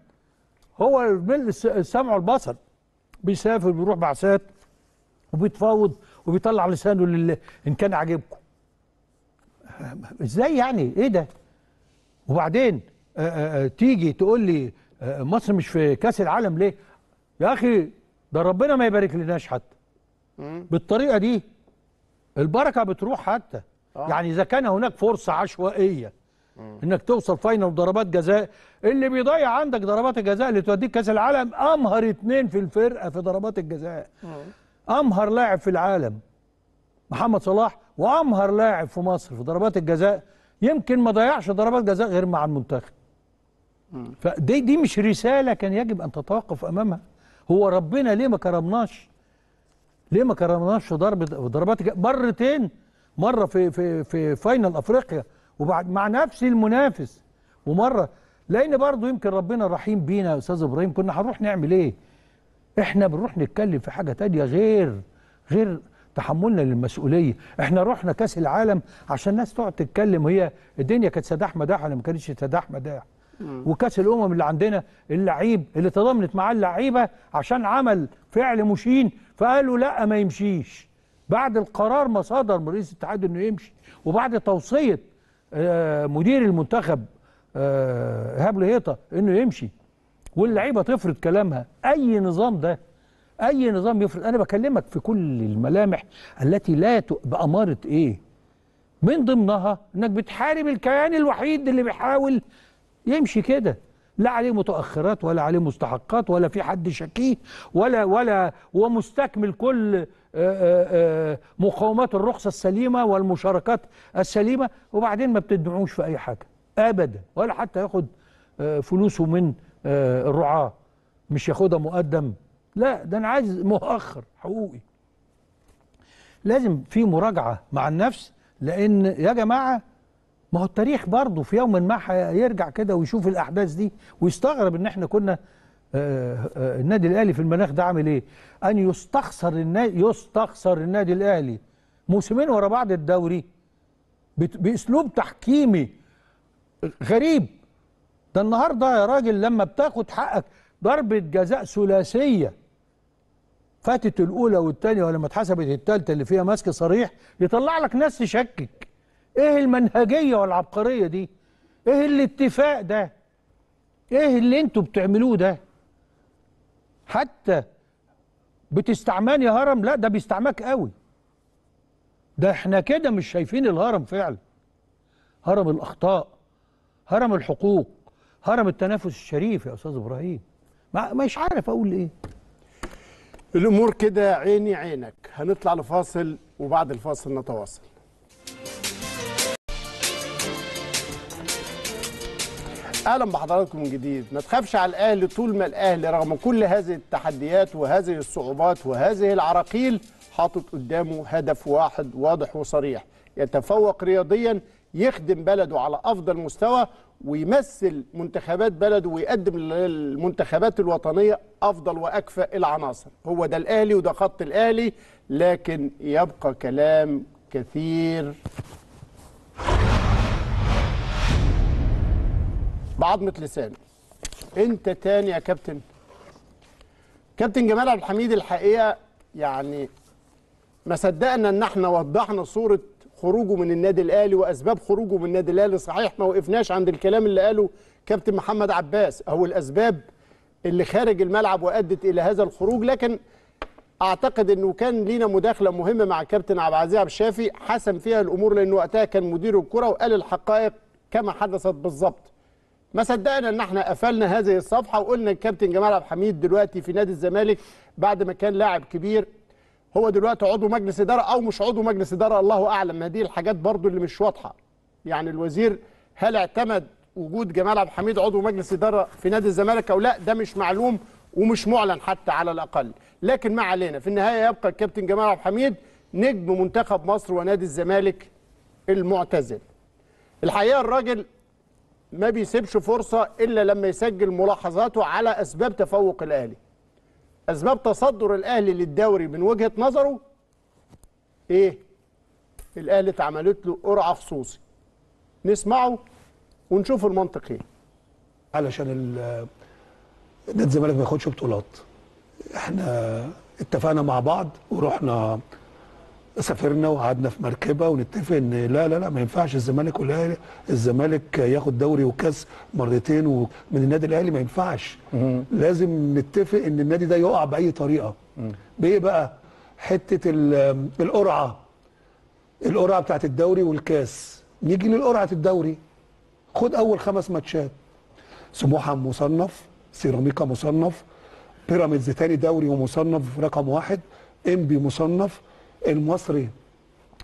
هو من السمع والبصر بيسافر بيروح بعثات وبيتفاوض وبيطلع لسانه لله ان كان عاجبكم ازاي يعني ايه ده وبعدين آآ آآ تيجي تقول لي آه، مصر مش في كاس العالم ليه يا اخي ده ربنا ما يبارك لناش حتى بالطريقه دي البركه بتروح حتى آه. يعني اذا كان هناك فرصه عشوائيه انك توصل فاينل ضربات جزاء اللي بيضيع عندك ضربات الجزاء اللي توديك كاس العالم امهر اثنين في الفرقه في ضربات الجزاء امهر لاعب في العالم محمد صلاح وامهر لاعب في مصر في ضربات الجزاء يمكن ما ضيعش ضربات جزاء غير مع المنتخب فدي دي مش رسالة كان يجب أن تتوقف أمامها هو ربنا ليه ما كرمناش ليه ما كرمناش في ضربة ضربات مرتين مرة في في في فاينل أفريقيا وبعد مع نفس المنافس ومرة لأن برضه يمكن ربنا رحيم بينا يا أستاذ إبراهيم كنا هنروح نعمل إيه؟ إحنا بنروح نتكلم في حاجة تانية غير غير تحملنا للمسؤوليه احنا رحنا كاس العالم عشان الناس تقعد تتكلم هي الدنيا كانت سداح مداح ولا ما كانتش سداح مداح وكاس الامم اللي عندنا اللعيب اللي تضامنت معاه اللعيبه عشان عمل فعل مشين فقالوا لا ما يمشيش بعد القرار ما صدر من رئيس الاتحاد انه يمشي وبعد توصيه آه، مدير المنتخب ايهاب آه، لهيطه انه يمشي واللعيبه تفرض كلامها اي نظام ده اي نظام يفرض انا بكلمك في كل الملامح التي لا باماره ايه من ضمنها انك بتحارب الكيان الوحيد اللي بيحاول يمشي كده لا عليه متأخرات ولا عليه مستحقات ولا في حد شكيه ولا ولا ومستكمل كل آه، آه، آه، مقومات الرخصة السليمة والمشاركات السليمة وبعدين ما بتدعوش في أي حاجة أبدا ولا حتى ياخد فلوسه من الرعاة مش ياخدها مقدم لا ده أنا عايز مؤخر حقوقي لازم في مراجعة مع النفس لأن يا جماعة ما هو التاريخ برضه في يوم ما هيرجع كده ويشوف الاحداث دي ويستغرب ان احنا كنا آه، آه، النادي الاهلي في المناخ ده عامل ايه؟ ان يستخسر النادي يستخسر النادي الاهلي موسمين ورا بعض الدوري باسلوب تحكيمي غريب ده النهارده يا راجل لما بتاخد حقك ضربه جزاء ثلاثيه فاتت الاولى والثانيه ولما اتحسبت الثالثه اللي فيها ماسك صريح يطلع لك ناس تشكك ايه المنهجيه والعبقريه دي ايه الاتفاق ده ايه اللي انتوا بتعملوه ده حتى بتستعمان يا هرم لا ده بيستعماك قوي ده احنا كده مش شايفين الهرم فعلا هرم الاخطاء هرم الحقوق هرم التنافس الشريف يا استاذ ابراهيم مش عارف اقول ايه الامور كده عيني عينك هنطلع لفاصل وبعد الفاصل نتواصل اهلا بحضراتكم من جديد ما تخافش على الاهلي طول ما الاهلي رغم كل هذه التحديات وهذه الصعوبات وهذه العراقيل حاطط قدامه هدف واحد واضح وصريح يتفوق رياضيا يخدم بلده على افضل مستوى ويمثل منتخبات بلده ويقدم للمنتخبات الوطنيه افضل واكفأ العناصر هو ده الاهلي وده خط الاهلي لكن يبقى كلام كثير بعضمه لسانه انت تاني يا كابتن كابتن جمال عبد الحميد الحقيقه يعني ما صدقنا ان احنا وضحنا صوره خروجه من النادي الاهلي واسباب خروجه من النادي الاهلي صحيح ما وقفناش عند الكلام اللي قاله كابتن محمد عباس او الاسباب اللي خارج الملعب وادت الى هذا الخروج لكن اعتقد انه كان لينا مداخله مهمه مع كابتن عبد العزيز عبد الشافي حسم فيها الامور لانه وقتها كان مدير الكره وقال الحقائق كما حدثت بالظبط ما صدقنا ان احنا قفلنا هذه الصفحه وقلنا الكابتن جمال عبد الحميد دلوقتي في نادي الزمالك بعد ما كان لاعب كبير هو دلوقتي عضو مجلس اداره او مش عضو مجلس اداره الله اعلم ما دي الحاجات برضو اللي مش واضحه يعني الوزير هل اعتمد وجود جمال عبد الحميد عضو مجلس اداره في نادي الزمالك او لا ده مش معلوم ومش معلن حتى على الاقل لكن ما علينا في النهايه يبقى الكابتن جمال عبد الحميد نجم منتخب مصر ونادي الزمالك المعتزل الحقيقه الراجل ما بيسيبش فرصه الا لما يسجل ملاحظاته على اسباب تفوق الاهلي اسباب تصدر الاهلي للدوري من وجهه نظره ايه الاهلي اتعملت له قرعه خصوصي نسمعه ونشوف المنطق ايه علشان النادي الزمالك ما ياخدش بطولات احنا اتفقنا مع بعض ورحنا سافرنا وقعدنا في مركبه ونتفق ان لا لا لا ما ينفعش الزمالك والاهلي الزمالك ياخد دوري وكاس مرتين ومن النادي الاهلي ما ينفعش لازم نتفق ان النادي ده يقع باي طريقه بايه بقى حته القرعه القرعه بتاعت الدوري والكاس نيجي للقرعه الدوري خد اول خمس ماتشات سموحه مصنف سيراميكا مصنف بيراميدز تاني دوري ومصنف رقم واحد انبي مصنف المصري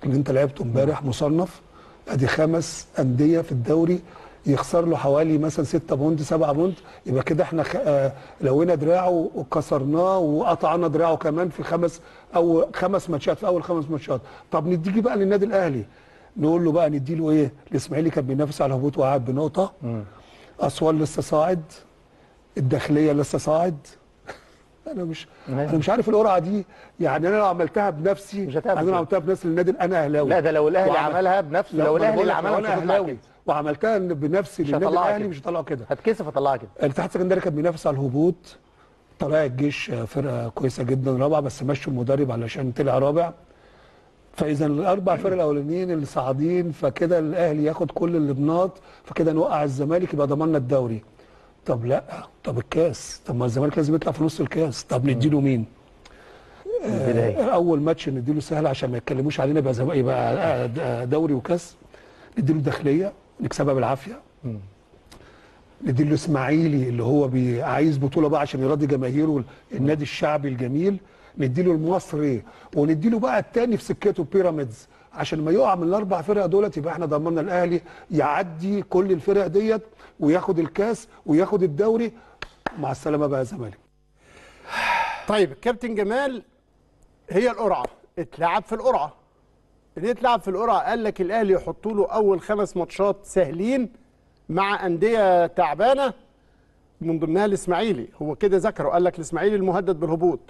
اللي انت لعبته امبارح مصنف ادي خمس انديه في الدوري يخسر له حوالي مثلا 6 بوند 7 بوند يبقى كده احنا خ... آه لوينا دراعه وكسرناه وقطعنا دراعه كمان في خمس او خمس ماتشات في اول خمس ماتشات طب نديه بقى للنادي الاهلي نقول له بقى نديله ايه الاسماعيلي كان بينافس على الهبوط وقعد بنقطه اسوان لسه صاعد الداخليه لسه صاعد انا مش انا مش عارف القرعه دي يعني انا لو عملتها بنفسي مش يعني انا لو عملتها بنفسي للنادي انا اهلاوي لا ده لو الاهلي وعمل... عملها بنفسه لو, الاهلي اللي عملها مش اهلاوي وعملتها بنفسي للنادي الاهلي مش هطلعه كده هتكسف اطلعها كده الاتحاد السكندري كان بينافس على الهبوط طلع الجيش فرقه كويسه جدا رابعه بس مشوا المدرب علشان طلع رابع فاذا الاربع فرق الاولانيين اللي صاعدين فكده الاهلي ياخد كل اللي فكده نوقع الزمالك يبقى ضمننا الدوري طب لا طب الكاس طب ما الزمالك لازم يطلع في نص الكاس طب نديله مين إيه؟ آه اول ماتش نديله سهل عشان ما يتكلموش علينا يبقى يبقى آه، آه، دوري وكاس نديله داخليه نكسبها بالعافيه نديله اسماعيلي اللي هو عايز بطوله بقى عشان يراضي جماهيره النادي الشعبي الجميل نديله المصري ونديله بقى التاني في سكته بيراميدز عشان ما يقع من الاربع فرق دولت يبقى احنا ضمننا الاهلي يعدي كل الفرق ديت وياخد الكاس وياخد الدوري مع السلامه بقى يا زمالك طيب كابتن جمال هي القرعه اتلعب في القرعه اللي اتلعب في القرعه قال لك الاهلي يحطوا له اول خمس ماتشات سهلين مع انديه تعبانه من ضمنها الاسماعيلي هو كده ذكره قال لك الاسماعيلي المهدد بالهبوط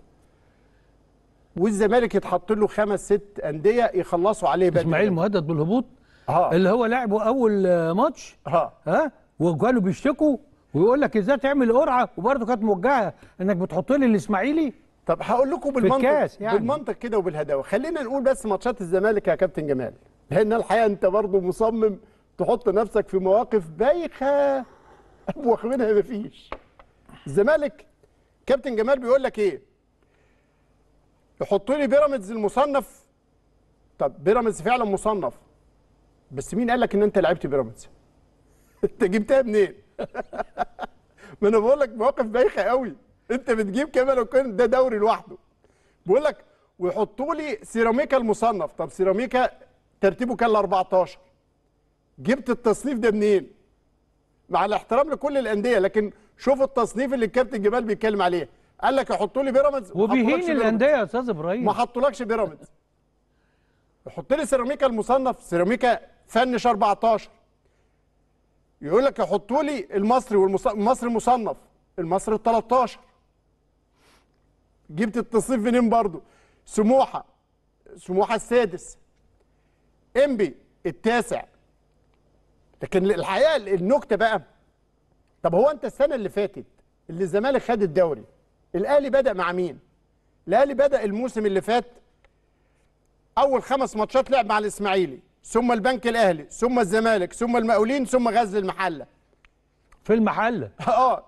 والزمالك يتحط له خمس ست انديه يخلصوا عليه بدري اسماعيل مهدد بالهبوط ها. آه. اللي هو لعبه اول ماتش ها آه. ها وكانوا بيشتكوا ويقول لك ازاي تعمل قرعه وبرده كانت موجهه انك بتحط لي الاسماعيلي طب هقول لكم بالمنطق يعني. بالمنطق كده وبالهداوه خلينا نقول بس ماتشات الزمالك يا كابتن جمال لان الحقيقه انت برضه مصمم تحط نفسك في مواقف بايخه واخدينها مفيش الزمالك كابتن جمال بيقول لك ايه يحط لي بيراميدز المصنف طب بيراميدز فعلا مصنف بس مين قال لك ان انت لعبت بيراميدز (laughs) انت جبتها منين (laughs) ما انا بقول لك مواقف بايخه قوي انت بتجيب كمان كان ده دوري لوحده بقول لك ويحطوا لي سيراميكا المصنف طب سيراميكا ترتيبه كان ال 14 جبت التصنيف ده منين مع الاحترام لكل الانديه لكن شوف التصنيف اللي الكابتن جمال بيتكلم عليه قال لك حطوا لي بيراميدز وبيهين الانديه يا استاذ ابراهيم ما حطولكش بيراميدز يحط لي سيراميكا المصنف سيراميكا فنش 14 يقول لك يحطوا لي المصري والمصري المصنف المصري ال 13 جبت التصنيف منين برضه سموحه سموحه السادس انبي التاسع لكن الحقيقه النكته بقى طب هو انت السنه اللي فاتت اللي الزمالك خد الدوري الاهلي بدا مع مين الاهلي بدا الموسم اللي فات اول خمس ماتشات لعب مع الاسماعيلي ثم البنك الاهلي ثم الزمالك ثم المقاولين ثم غزل المحله في المحله (laughs) اه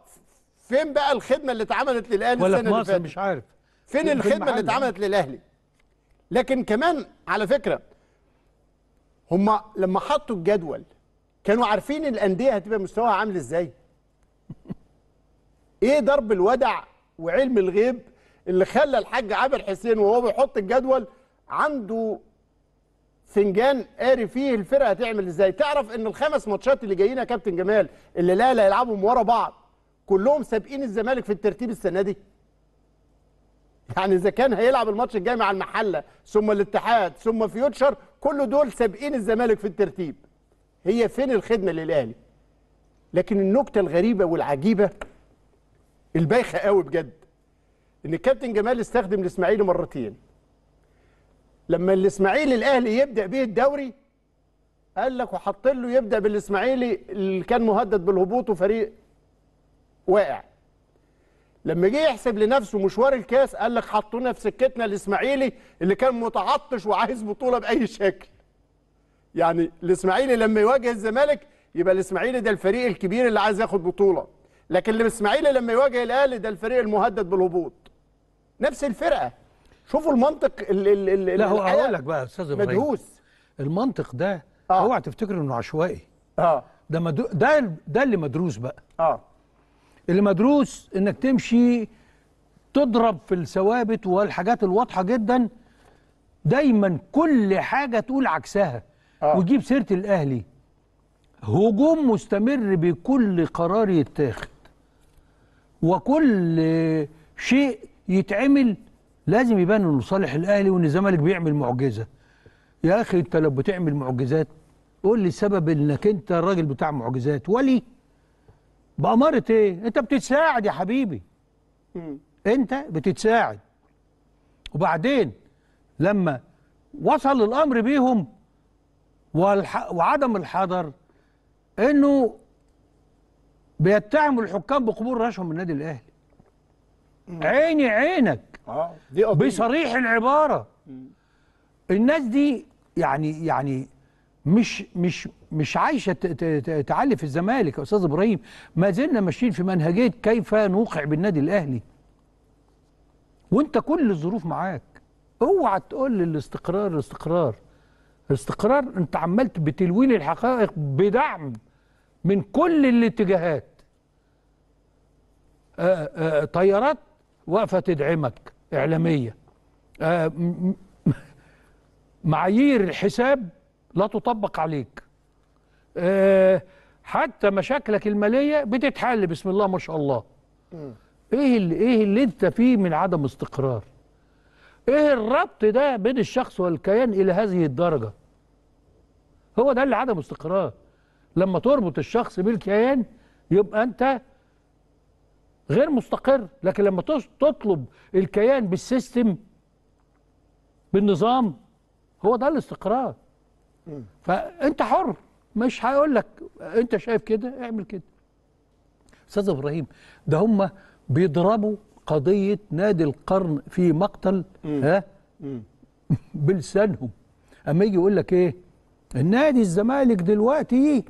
فين بقى الخدمه اللي اتعملت للاهلي السنه اللي فاتت مش عارف فين, في الخدمه المحلة. اللي اتعملت للاهلي لكن كمان على فكره هما لما حطوا الجدول كانوا عارفين الانديه هتبقى مستواها عامل ازاي (laughs) ايه ضرب الودع وعلم الغيب اللي خلى الحاج عامر حسين وهو بيحط الجدول عنده فنجان قاري فيه الفرقه هتعمل ازاي تعرف ان الخمس ماتشات اللي جايين يا كابتن جمال اللي الاهلي هيلعبهم ورا بعض كلهم سابقين الزمالك في الترتيب السنه دي يعني اذا كان هيلعب الماتش الجاي مع المحله ثم الاتحاد ثم فيوتشر كل دول سابقين الزمالك في الترتيب هي فين الخدمه للاهلي لكن النكته الغريبه والعجيبه البايخه قوي بجد ان الكابتن جمال استخدم الاسماعيلي مرتين لما الاسماعيلي الاهلي يبدا بيه الدوري قال لك وحط له يبدا بالاسماعيلي اللي كان مهدد بالهبوط وفريق واقع لما جه يحسب لنفسه مشوار الكاس قال لك حطونا في سكتنا الاسماعيلي اللي كان متعطش وعايز بطوله باي شكل يعني الاسماعيلي لما يواجه الزمالك يبقى الاسماعيلي ده الفريق الكبير اللي عايز ياخد بطوله لكن الاسماعيلي لما يواجه الاهلي ده الفريق المهدد بالهبوط نفس الفرقه شوفوا المنطق اللي اللي لا هو هقول لك بقى يا استاذ ابراهيم مدهوس المنطق ده آه. اوعى تفتكر انه عشوائي اه ده مدو... ده ده اللي مدروس بقى اه اللي مدروس انك تمشي تضرب في الثوابت والحاجات الواضحه جدا دايما كل حاجه تقول عكسها آه. وتجيب سيره الاهلي هجوم مستمر بكل قرار يتاخد وكل شيء يتعمل لازم يبان انه صالح الاهلي وان الزمالك بيعمل معجزه يا اخي انت لو بتعمل معجزات قول لي سبب انك انت الراجل بتاع معجزات ولي بأمارة ايه انت بتتساعد يا حبيبي انت بتتساعد وبعدين لما وصل الامر بيهم وعدم الحذر انه بيتهموا الحكام بقبول رشوه من النادي الاهلي عيني عينك اه دي قضية. بصريح العباره الناس دي يعني يعني مش مش مش عايشه تعلي في الزمالك يا استاذ ابراهيم ما زلنا ماشيين في منهجيه كيف نوقع بالنادي الاهلي وانت كل الظروف معاك اوعى تقول الاستقرار الاستقرار الاستقرار انت عمال بتلوين الحقائق بدعم من كل الاتجاهات آه، آه، طيارات واقفه تدعمك اعلاميه آه، معايير الحساب لا تطبق عليك حتى مشاكلك الماليه بتتحل بسم الله ما شاء الله ايه اللي ايه اللي انت فيه من عدم استقرار ايه الربط ده بين الشخص والكيان الى هذه الدرجه هو ده اللي عدم استقرار لما تربط الشخص بالكيان يبقى انت غير مستقر لكن لما تطلب الكيان بالسيستم بالنظام هو ده الاستقرار فانت حر مش هيقول لك انت شايف كده اعمل كده استاذ ابراهيم ده هم بيضربوا قضيه نادي القرن في مقتل مم. ها (laughs) بلسانهم اما يجي يقول لك ايه النادي الزمالك دلوقتي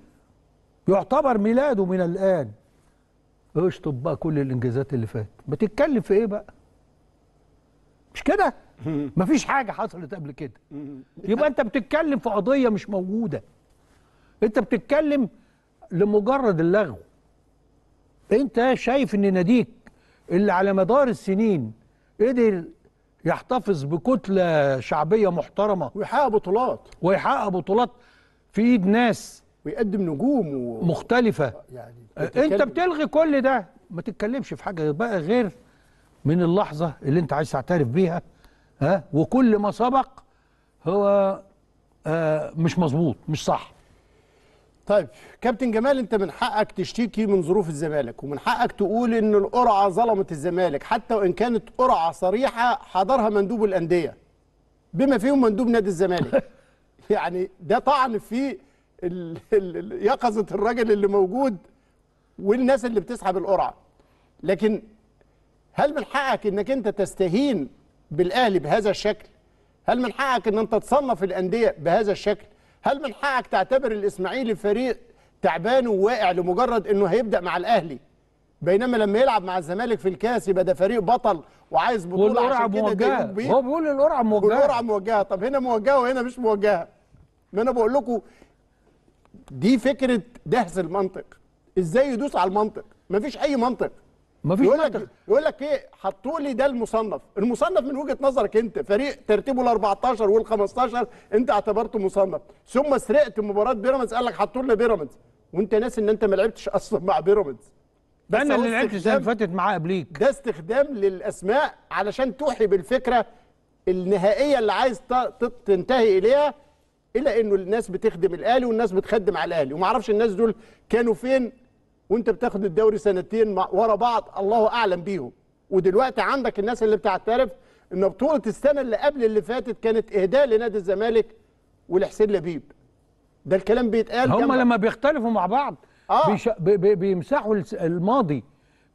يعتبر ميلاده من الآن اشطب بقى كل الإنجازات اللي فاتت بتتكلم في إيه بقى مش كده (laughs) مفيش حاجة حصلت قبل كده (laughs) يبقى أنت بتتكلم في قضية مش موجودة أنت بتتكلم لمجرد اللغو أنت شايف إن ناديك اللي على مدار السنين قدر يحتفظ بكتلة شعبية محترمة ويحقق بطولات ويحقق بطولات في ايد ناس ويقدم نجوم و... مختلفة يعني بتتكلم... انت بتلغي كل ده ما تتكلمش في حاجة بقى غير من اللحظة اللي انت عايز تعترف بيها ها وكل ما سبق هو مش مظبوط مش صح طيب كابتن جمال انت من حقك تشتكي من ظروف الزمالك ومن حقك تقول ان القرعه ظلمت الزمالك حتى وان كانت قرعه صريحه حضرها مندوب الانديه بما فيهم مندوب نادي الزمالك (laughs) يعني ده طعن في يقظه الراجل اللي موجود والناس اللي بتسحب القرعه لكن هل من حقك انك انت تستهين بالاهلي بهذا الشكل هل من حقك ان انت تصنف الانديه بهذا الشكل هل من حقك تعتبر الاسماعيلي فريق تعبان وواقع لمجرد انه هيبدا مع الاهلي بينما لما يلعب مع الزمالك في الكاس يبقى ده فريق بطل وعايز بطوله عشان كده موجهه هو بيقول القرعه موجهه القرعه موجهه طب هنا موجهه وهنا مش موجهه ما انا بقول لكم دي فكره دهس المنطق ازاي يدوس على المنطق مفيش اي منطق مفيش يقول لك يقول لك ايه حطوا لي ده المصنف المصنف من وجهه نظرك انت فريق ترتيبه ال14 وال15 انت اعتبرته مصنف ثم سرقت مباراه بيراميدز قال لك حطوا لي بيراميدز وانت ناسي ان انت ما لعبتش اصلا مع بيراميدز ده انا اللي لعبت السنه اللي فاتت معاه قبليك ده استخدام للاسماء علشان توحي بالفكره النهائيه اللي عايز تنتهي اليها الا انه الناس بتخدم الاهلي والناس بتخدم على الاهلي وما اعرفش الناس دول كانوا فين وانت بتاخد الدوري سنتين ورا بعض الله اعلم بيهم ودلوقتي عندك الناس اللي بتعترف ان بطوله السنه اللي قبل اللي فاتت كانت اهداء لنادي الزمالك ولحسين لبيب ده الكلام بيتقال هم لما بيختلفوا مع بعض آه. بيش... ب... ب... بيمسحوا الماضي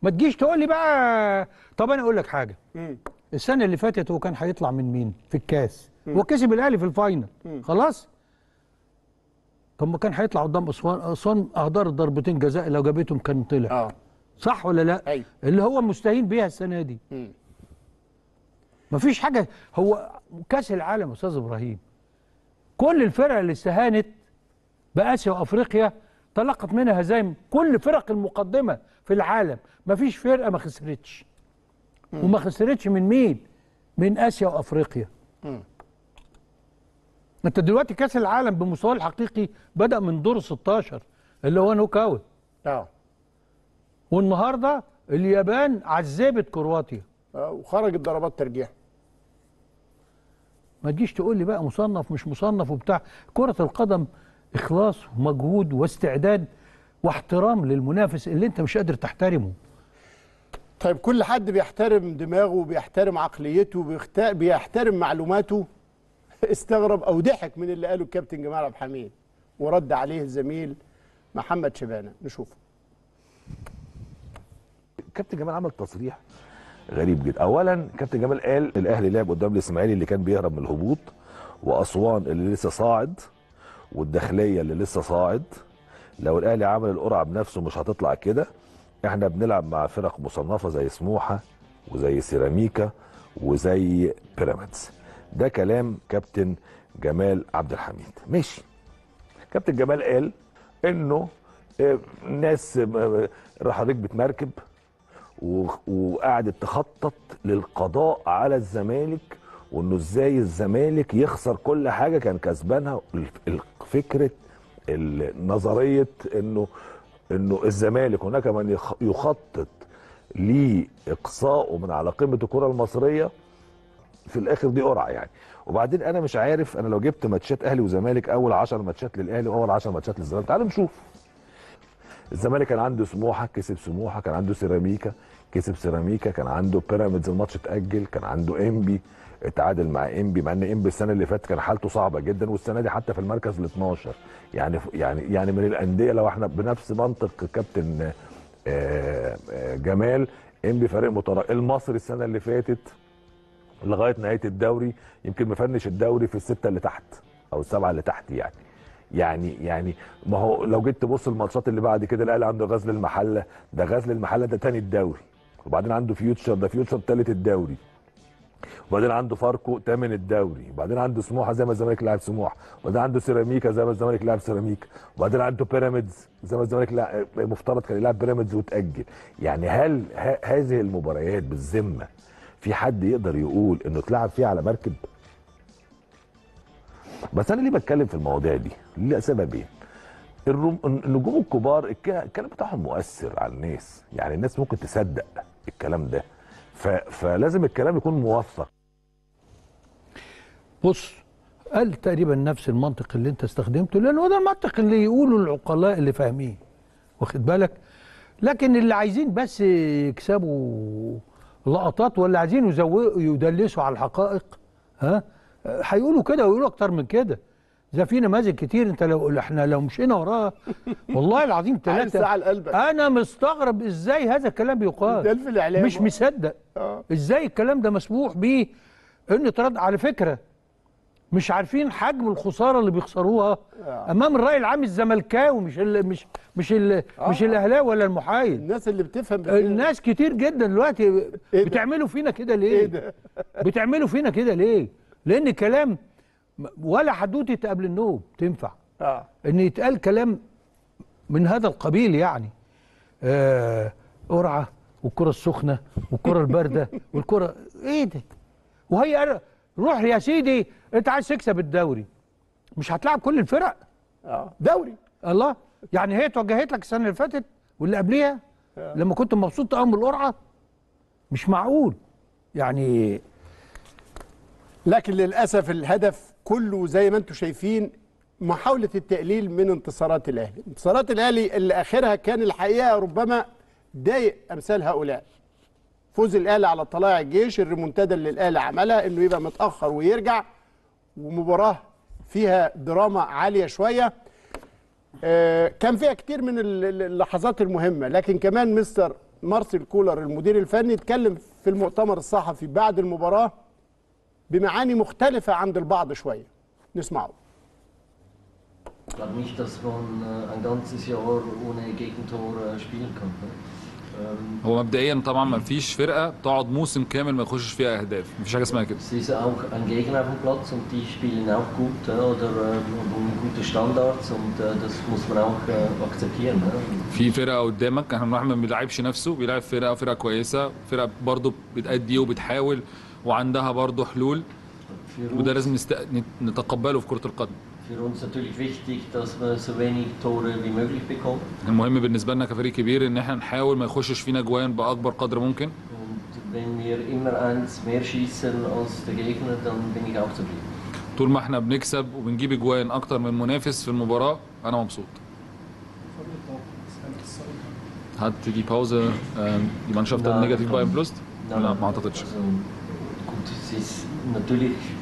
ما تجيش تقول لي بقى طب انا اقول لك حاجه م. السنه اللي فاتت هو كان هيطلع من مين في الكاس وكسب الاهلي في الفاينل خلاص طب ما كان هيطلع قدام اسوان اسوان اهدار ضربتين جزاء لو جابتهم كان طلع اه صح ولا لا أي. اللي هو مستهين بيها السنه دي م. مفيش حاجه هو كاس العالم استاذ ابراهيم كل الفرق اللي استهانت باسيا وافريقيا تلقت منها هزايم كل فرق المقدمه في العالم مفيش فرقه ما خسرتش وما خسرتش من مين من اسيا وافريقيا انت دلوقتي كاس العالم بمستواه الحقيقي بدا من دور 16 اللي هو نوك اوت اه والنهارده اليابان عذبت كرواتيا آه وخرجت ضربات ترجيح ما تجيش تقول لي بقى مصنف مش مصنف وبتاع كره القدم اخلاص ومجهود واستعداد واحترام للمنافس اللي انت مش قادر تحترمه طيب كل حد بيحترم دماغه بيحترم عقليته بيحترم معلوماته استغرب او ضحك من اللي قاله الكابتن جمال عبد الحميد ورد عليه الزميل محمد شبانه نشوفه كابتن جمال عمل تصريح غريب جدا اولا كابتن جمال قال الاهلي لعب قدام الاسماعيلي اللي كان بيهرب من الهبوط واسوان اللي لسه صاعد والداخليه اللي لسه صاعد لو الاهلي عمل القرعه بنفسه مش هتطلع كده احنا بنلعب مع فرق مصنفه زي سموحه وزي سيراميكا وزي بيراميدز ده كلام كابتن جمال عبد الحميد ماشي كابتن جمال قال انه آه، ناس آه، آه، راح ركبت مركب وقعدت تخطط للقضاء على الزمالك وانه ازاي الزمالك يخسر كل حاجه كان كسبانها فكره نظريه انه انه الزمالك هناك من يخطط لاقصائه من على قمه الكره المصريه في الاخر دي قرعه يعني وبعدين انا مش عارف انا لو جبت ماتشات اهلي وزمالك اول 10 ماتشات للاهلي واول 10 ماتشات للزمالك تعالوا نشوف الزمالك كان عنده سموحه كسب سموحه كان عنده سيراميكا كسب سيراميكا كان عنده بيراميدز الماتش اتاجل كان عنده انبي اتعادل مع انبي مع ان انبي السنه اللي فاتت كان حالته صعبه جدا والسنه دي حتى في المركز ال 12 يعني يعني يعني من الانديه لو احنا بنفس منطق كابتن آه، آه، جمال انبي فريق مطرق المصري السنه اللي فاتت لغايه نهايه الدوري يمكن مفنش الدوري في السته اللي تحت او السبعه اللي تحت يعني يعني يعني ما هو لو جيت تبص الماتشات اللي بعد كده الاهلي عنده غزل المحله ده غزل المحله ده تاني الدوري وبعدين عنده فيوتشر ده فيوتشر تالت الدوري وبعدين عنده فاركو تامن الدوري وبعدين عنده سموحه زي ما الزمالك لعب سموحه وبعدين عنده سيراميكا زي ما الزمالك لعب سيراميكا وبعدين عنده بيراميدز زي ما الزمالك لعب مفترض كان يلعب بيراميدز وتاجل يعني هل هذه المباريات بالذمه في حد يقدر يقول انه اتلعب فيه على مركب بس انا ليه بتكلم في المواضيع دي لسببين الروم... النجوم الكبار الكلام بتاعهم مؤثر على الناس يعني الناس ممكن تصدق الكلام ده ف... فلازم الكلام يكون موثق بص قال تقريبا نفس المنطق اللي انت استخدمته لانه ده المنطق اللي يقوله العقلاء اللي فاهمين واخد بالك لكن اللي عايزين بس يكسبوا لقطات ولا عايزين يزوقوا يدلسوا على الحقائق ها هيقولوا كده ويقولوا اكتر من كده ده في نماذج كتير انت لو احنا لو مشينا وراها (laughs) والله العظيم ثلاثه على قلبك انا مستغرب ازاي هذا الكلام بيقال ده في الاعلام مش مصدق آه. ازاي الكلام ده مسموح بيه ان ترد على فكره مش عارفين حجم الخساره اللي بيخسروها آه. امام الراي العام الزملكاوي مش الـ مش مش الـ آه. مش الاهلاوي ولا المحايد الناس اللي بتفهم بكده. الناس كتير جدا دلوقتي إيه بتعملوا فينا كده ليه إيه بتعملوا فينا كده ليه لان كلام ولا حدوته قبل النوم تنفع آه. ان يتقال كلام من هذا القبيل يعني آه قرعه والكره السخنه والكره البارده (laughs) والكره ايه ده وهي روح يا سيدي انت عايز تكسب الدوري مش هتلعب كل الفرق اه دوري الله يعني هي توجهت لك السنه اللي فاتت واللي قبليها آه. لما كنت مبسوط قوي بالقرعه مش معقول يعني لكن للاسف الهدف كله زي ما انتم شايفين محاوله التقليل من انتصارات الاهلي انتصارات الاهلي اللي اخرها كان الحقيقه ربما ضايق امثال هؤلاء فوز الاهلي على طلائع الجيش الريمونتادا اللي الاهلي عملها انه يبقى متاخر ويرجع ومباراه فيها دراما عاليه شويه آه، كان فيها كتير من اللحظات المهمه لكن كمان مستر مارسيل كولر المدير الفني اتكلم في المؤتمر الصحفي بعد المباراه بمعاني مختلفه عند البعض شويه نسمعه Ich glaube nicht, dass man äh, ein ganzes Jahr ohne Gegentore äh, spielen kann. Ne? هو مبدئيا طبعا ما فيش فرقه بتقعد موسم كامل ما يخشش فيها اهداف ما فيش حاجه اسمها كده Sie ist auch ein Gegner vom Platz und die spielen auch gut äh, oder haben äh, um gute Standards und äh, das muss man auch akzeptieren. في فرقه قدامك احنا الواحد ما بيلعبش نفسه بيلعب فرقه فرقه كويسه فرقه برضه بتأدي وبتحاول وعندها برضه حلول وده لازم نتقبله في كره القدم. für uns natürlich wichtig, dass wir so wenig Tore wie möglich bekommen. المهم بالنسبة لنا كفريق كبير إن إحنا نحاول ما يخشش فينا جوان بأكبر قدر ممكن. Und wenn wir immer eins mehr schießen als der Gegner, dann bin ich auch zufrieden. طول ما إحنا بنكسب وبنجيب جوان أكتر من المنافس في المباراة أنا مبسوط. Hat die Pause äh, die Mannschaft dann negativ beeinflusst? Nein, nein, nein, nein, nein, nein, nein, nein, nein,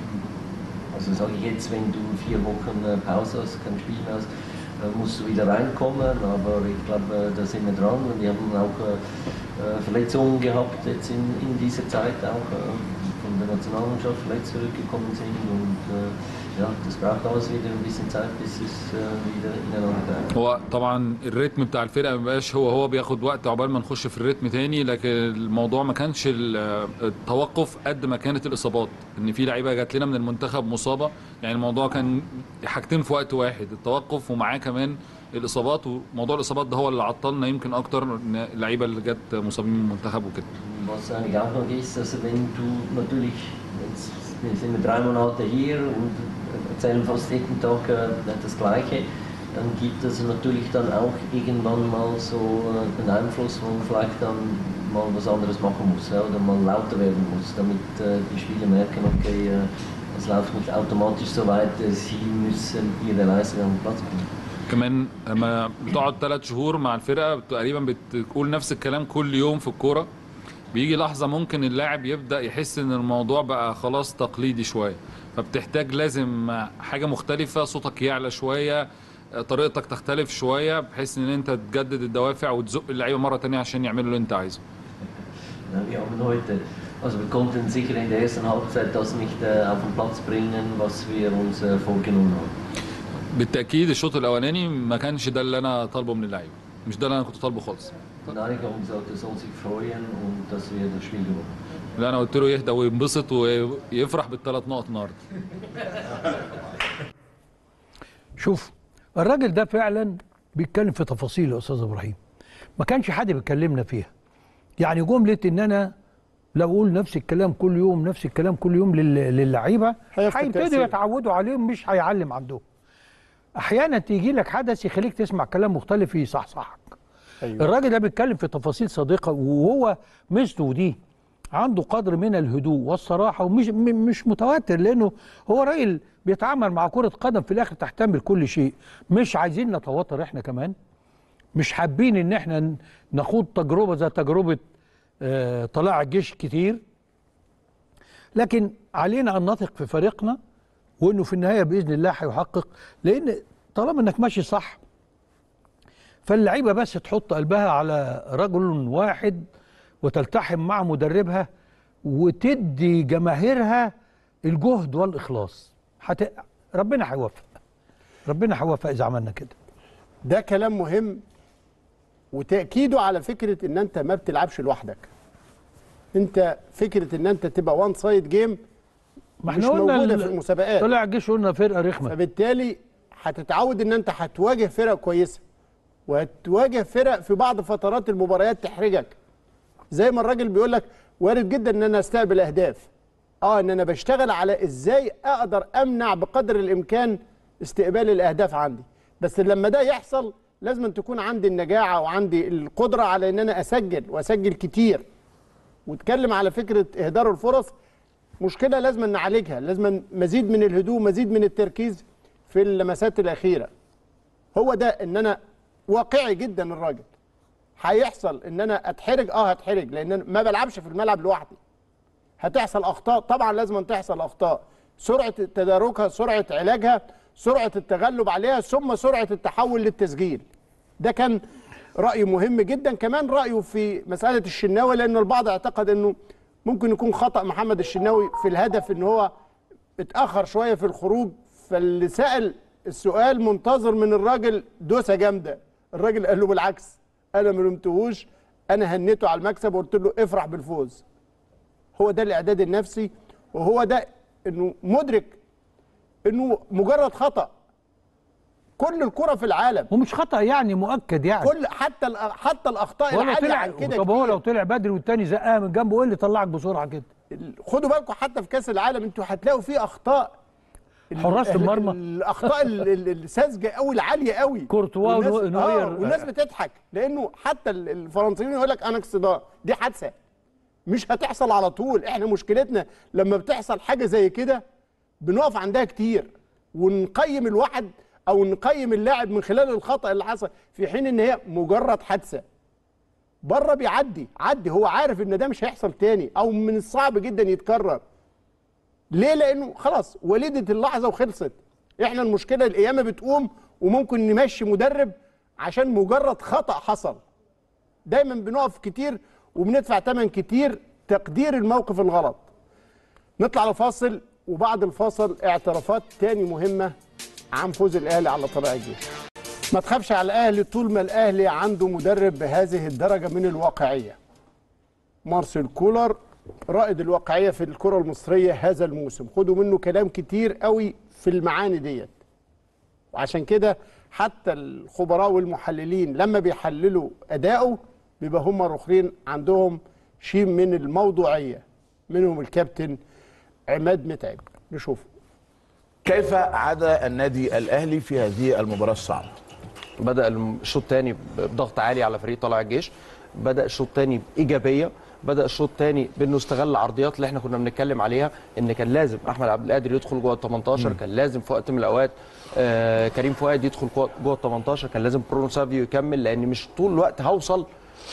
also sage ich jetzt, wenn du vier Wochen äh, Pause hast, kein Spiel mehr hast, äh, musst du wieder reinkommen, aber ich glaube, äh, da sind wir dran und wir haben auch Verletzungen gehabt jetzt in, in dieser Zeit auch von der Nationalmannschaft verletzt zurückgekommen sind und Äh, هو طبعا الريتم بتاع الفرقه ما بقاش هو هو بياخد وقت عقبال ما نخش في الريتم تاني لكن الموضوع ما كانش التوقف قد ما كانت الاصابات ان في لعيبه جات لنا من المنتخب مصابه يعني الموضوع كان حاجتين في وقت واحد التوقف ومعاه كمان الاصابات وموضوع الاصابات ده هو اللي عطلنا يمكن اكتر اللعيبه اللي جت مصابين من المنتخب وكده. Was eigentlich auch noch ist, also wenn du natürlich, jetzt sind wir drei Monate hier und erzählen fast jeden Tag äh, das Gleiche, dann gibt es natürlich dann auch irgendwann mal so äh, einen Einfluss, wo man vielleicht dann mal was anderes machen muss oder mal lauter werden muss, damit äh, die Spieler merken, okay, es läuft nicht automatisch so weiter, sie müssen ihre Leistung am Platz bringen. كمان لما بتقعد ثلاث شهور مع الفرقه تقريبا بتقول نفس الكلام كل يوم في الكوره بيجي لحظه ممكن اللاعب يبدا يحس ان الموضوع بقى خلاص تقليدي شويه فبتحتاج لازم حاجه مختلفه صوتك يعلى شويه طريقتك تختلف شويه بحيث ان انت تجدد الدوافع وتزق اللعيبه مره تانية عشان يعملوا اللي انت عايزه Ja, und heute, also wir konnten sicher in der ersten Halbzeit das nicht auf den Platz bringen, was wir uns vorgenommen haben. بالتاكيد الشوط الاولاني ما كانش ده اللي انا طالبه من اللعيبه مش ده اللي انا كنت طالبه خالص. Nein, ich habe sollte er sich freuen und dass wir das Spiel gewonnen haben. لا انا قلت له يهدى وينبسط ويفرح بالثلاث نقط النهارده شوف الراجل ده فعلا بيتكلم في تفاصيل يا استاذ ابراهيم ما كانش حد بيكلمنا فيها يعني جمله ان انا لو اقول نفس الكلام كل يوم نفس الكلام كل يوم للعيبه هيبتدوا يتعودوا عليهم مش هيعلم عندهم احيانا تيجي لك حدث يخليك تسمع كلام مختلف يصحصحك أيوة. الراجل ده بيتكلم في تفاصيل صادقه وهو ميزته دي عنده قدر من الهدوء والصراحه ومش مش متوتر لانه هو راجل بيتعامل مع كره قدم في الاخر تحتمل كل شيء مش عايزين نتوتر احنا كمان مش حابين ان احنا نخوض تجربه زي تجربه آه طلاع الجيش كتير لكن علينا ان نثق في فريقنا وانه في النهايه باذن الله هيحقق لان طالما انك ماشي صح فاللعيبه بس تحط قلبها على رجل واحد وتلتحم مع مدربها وتدي جماهيرها الجهد والاخلاص حت... ربنا هيوفق ربنا هيوفق اذا عملنا كده ده كلام مهم وتاكيده على فكره ان انت ما بتلعبش لوحدك انت فكره ان انت تبقى وان سايد جيم ما احنا قلنا موجوده في المسابقات طلع الجيش قلنا فرقه رخمه فبالتالي هتتعود ان انت هتواجه فرق كويسه وهتواجه فرق في بعض فترات المباريات تحرجك زي ما الراجل بيقول لك وارد جدا ان انا استقبل اهداف اه ان انا بشتغل على ازاي اقدر امنع بقدر الامكان استقبال الاهداف عندي بس لما ده يحصل لازم تكون عندي النجاعه وعندي القدره على ان انا اسجل واسجل كتير واتكلم على فكره اهدار الفرص مشكله لازم نعالجها لازم مزيد من الهدوء مزيد من التركيز في اللمسات الاخيره هو ده ان انا واقعي جدا الراجل هيحصل ان انا اتحرج اه هتحرج لان أنا ما بلعبش في الملعب لوحدي هتحصل اخطاء طبعا لازم تحصل اخطاء سرعه تداركها سرعه علاجها سرعه التغلب عليها ثم سرعه التحول للتسجيل ده كان راي مهم جدا كمان رايه في مساله الشناوي لان البعض اعتقد انه ممكن يكون خطا محمد الشناوي في الهدف ان هو اتاخر شويه في الخروج فاللي سال السؤال منتظر من الراجل دوسه جامده الراجل قال له بالعكس انا ما لومتهوش انا هنيته على المكسب وقلت له افرح بالفوز هو ده الاعداد النفسي وهو ده انه مدرك انه مجرد خطا كل الكره في العالم ومش خطا يعني مؤكد يعني كل حتى حتى الاخطاء العاليه عن كده طب هو لو طلع بدري والتاني زقها من جنبه ايه اللي طلعك بسرعه كده خدوا بالكم حتى في كاس العالم انتوا هتلاقوا فيه اخطاء حراس المرمى الاخطاء الساذجه قوي العاليه قوي كورتوا ونوير آه، والناس بتضحك لانه حتى الفرنسيين يقول لك انا ده دي حادثه مش هتحصل على طول احنا مشكلتنا لما بتحصل حاجه زي كده بنقف عندها كتير ونقيم الواحد او نقيم اللاعب من خلال الخطا اللي حصل في حين ان هي مجرد حادثه بره بيعدي عدي هو عارف ان ده مش هيحصل تاني او من الصعب جدا يتكرر ليه لانه خلاص ولدت اللحظه وخلصت احنا المشكله القيامه بتقوم وممكن نمشي مدرب عشان مجرد خطا حصل دايما بنقف كتير وبندفع ثمن كتير تقدير الموقف الغلط نطلع لفاصل وبعد الفاصل اعترافات تاني مهمه عن فوز الاهلي على طلائع الجيش ما تخافش على الاهلي طول ما الاهلي عنده مدرب بهذه الدرجه من الواقعيه مارسيل كولر رائد الواقعيه في الكره المصريه هذا الموسم خدوا منه كلام كتير قوي في المعاني ديت وعشان كده حتى الخبراء والمحللين لما بيحللوا اداؤه بيبقى هم الاخرين عندهم شيء من الموضوعيه منهم الكابتن عماد متعب نشوف كيف عاد النادي الاهلي في هذه المباراه الصعبه بدا الشوط الثاني بضغط عالي على فريق طلع الجيش بدا الشوط الثاني بايجابيه بدا الشوط الثاني بانه استغل العرضيات اللي احنا كنا بنتكلم عليها ان كان لازم احمد عبد القادر يدخل جوه ال 18 كان لازم في وقت من الاوقات آه، كريم فؤاد يدخل جوه ال 18 كان لازم برونو سافيو يكمل لان مش طول الوقت هوصل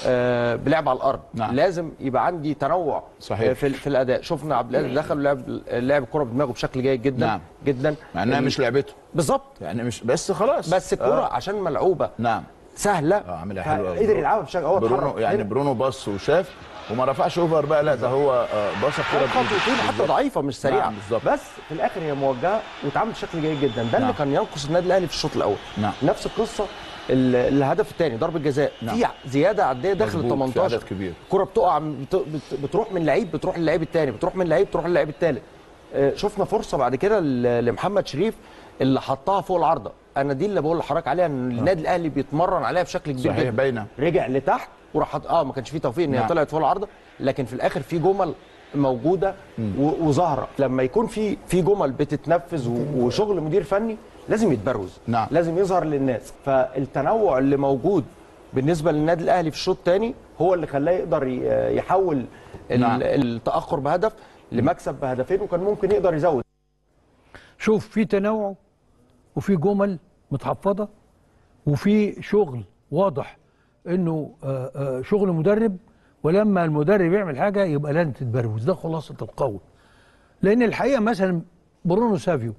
آه، بلعب على الارض نعم. لازم يبقى عندي تنوع صحيح. آه، في, في الاداء شفنا عبد القادر دخل لعب لعب الكره بدماغه بشكل جيد جدا نعم. جدا مع انها مش لعبته بالظبط يعني مش بس خلاص بس الكره آه. عشان ملعوبه نعم سهله اه عاملها حلوه قوي قدر يلعبها بشكل هو برونو يعني برونو بص وشاف وما رفعش اوفر بقى لا ده هو آه، باص الكوره خطوتين حتى ضعيفه مش سريعه نعم بس في الاخر هي موجهه واتعملت بشكل جيد جدا ده نعم. اللي كان ينقص النادي الاهلي في الشوط الاول نعم. نفس القصه الهدف الثاني ضربه جزاء نعم. في زياده عديه داخل ال 18 كبير الكره بتقع بتروح من لعيب بتروح للعيب الثاني بتروح من لعيب تروح للعيب الثالث آه، شفنا فرصه بعد كده لمحمد شريف اللي حطها فوق العارضه انا دي اللي بقول لحضرتك عليها ان آه. النادي الاهلي بيتمرن عليها بشكل كبير صحيح باينه رجع لتحت وراح اه ما كانش فيه توفيق ان هي نعم. طلعت فوق العارضه لكن في الاخر في جمل موجوده وظاهره لما يكون في في جمل بتتنفذ وشغل مدير فني لازم يتبروز نعم. لازم يظهر للناس فالتنوع اللي موجود بالنسبه للنادي الاهلي في الشوط الثاني هو اللي خلاه يقدر يحول نعم. التاخر بهدف لمكسب بهدفين وكان ممكن يقدر يزود شوف في تنوع وفي جمل متحفظه وفي شغل واضح انه آه، آه، شغل مدرب ولما المدرب يعمل حاجه يبقى لن تتبروز ده خلاصه القول لان الحقيقه مثلا برونو سافيو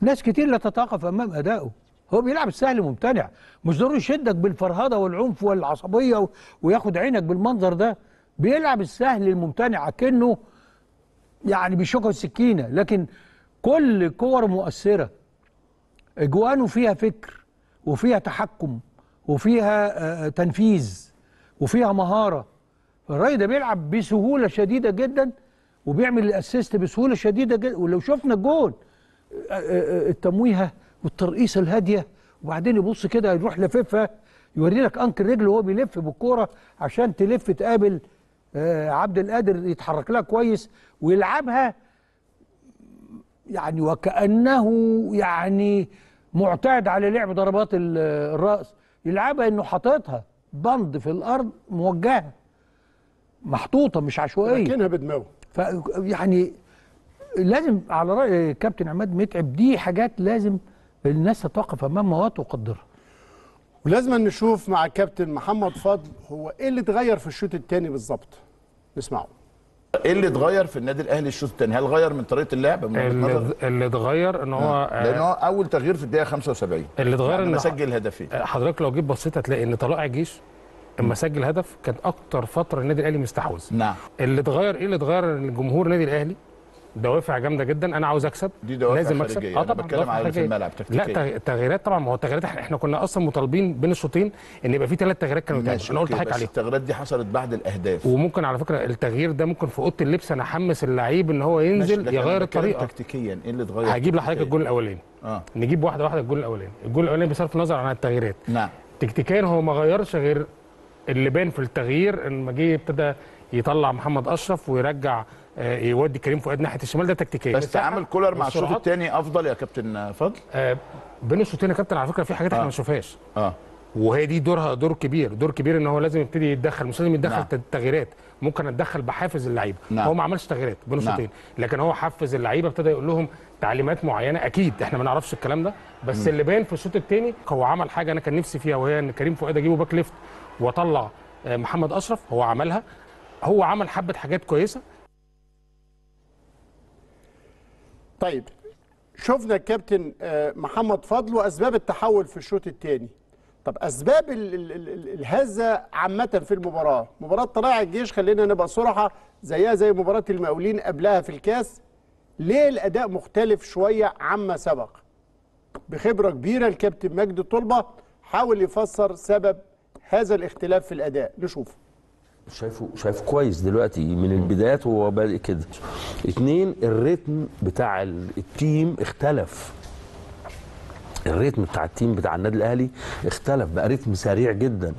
ناس كتير لا تتوقف امام ادائه هو بيلعب السهل ممتنع مش ضروري يشدك بالفرهده والعنف والعصبيه وياخد عينك بالمنظر ده بيلعب السهل الممتنع كأنه يعني بيشوكه السكينه لكن كل كور مؤثره جوانه فيها فكر وفيها تحكم وفيها آه، آه، تنفيذ وفيها مهارة الراي ده بيلعب بسهولة شديدة جدا وبيعمل الاسيست بسهولة شديدة جدا ولو شفنا الجون آه، التمويهة والترقيصة الهادية وبعدين يبص كده يروح لففها يوري لك انكر رجله وهو بيلف بالكوره عشان تلف تقابل عبد القادر يتحرك لها كويس ويلعبها يعني وكانه يعني معتاد على لعب ضربات الراس يلعبها انه حاططها بند في الارض موجهه محطوطه مش عشوائيه لكنها بدماغه يعني لازم على راي كابتن عماد متعب دي حاجات لازم الناس تقف امامها وتقدرها ولازم نشوف مع الكابتن محمد فضل هو ايه اللي اتغير في الشوط الثاني بالظبط نسمعه ايه اللي اتغير في النادي الاهلي الشوط الثاني؟ هل غير من طريقه اللعب من اللي, اللي اتغير ان هو نعم. آه، لان هو اول تغيير في الدقيقه 75 اللي اتغير يعني ان سجل هدفين آه، حضرتك لو جيت بصيت هتلاقي ان طلائع الجيش لما سجل هدف كان اكتر فتره النادي الاهلي مستحوذ نعم اللي اتغير ايه اللي اتغير ان جمهور النادي الاهلي دوافع جامده جدا انا عاوز اكسب دي دوافع لازم اكسب اه طبعا بتكلم على في الملعب تكتيكيا لا التغييرات طبعا ما هو التغييرات احنا كنا اصلا مطالبين بين الشوطين ان يبقى في ثلاث تغييرات كانوا انا قلت حاجه عليه التغييرات دي حصلت بعد الاهداف وممكن على فكره التغيير ده ممكن في اوضه اللبس انا احمس اللعيب ان هو ينزل يغير الطريقه تكتيكيا ايه اللي اتغير هجيب لحضرتك الجول الاولاني آه. نجيب واحده واحده الجول الاولاني الجول الاولاني بصرف النظر عن التغييرات نعم تكتيكيا هو ما غيرش غير اللي بان في التغيير لما جه ابتدى يطلع محمد اشرف ويرجع آه، يودي كريم فؤاد ناحيه الشمال ده تكتيكيه بس تعامل كولر مع الشوط الثاني افضل يا كابتن فضل آه، بين الشوطين يا كابتن على فكره في حاجات احنا آه. ما نشوفهاش اه وهي دي دورها دور كبير دور كبير ان هو لازم يبتدي يتدخل مش لازم يتدخل نعم. تغييرات ممكن اتدخل بحافز اللعيبه نعم. هو ما عملش تغييرات بين نعم. الشوطين نعم. لكن هو حفز اللعيبه ابتدى يقول لهم تعليمات معينه اكيد احنا ما نعرفش الكلام ده بس مم. اللي باين في الشوط الثاني هو عمل حاجه انا كان نفسي فيها وهي ان كريم فؤاد اجيبه باك ليفت واطلع محمد اشرف هو عملها هو عمل حبه حاجات كويسه طيب شفنا الكابتن آه، محمد فضل واسباب التحول في الشوط الثاني طب اسباب الهزه عامه في المباراه مباراه طلائع الجيش خلينا نبقى صراحه زيها زي مباراه المقاولين قبلها في الكاس ليه الاداء مختلف شويه عما سبق بخبره كبيره الكابتن مجدي طلبه حاول يفسر سبب هذا الاختلاف في الاداء نشوفه شايفه شايف كويس دلوقتي من البدايات وهو بادئ كده اتنين الريتم بتاع التيم اختلف الريتم بتاع التيم بتاع النادي الاهلي اختلف بقى ريتم سريع جدا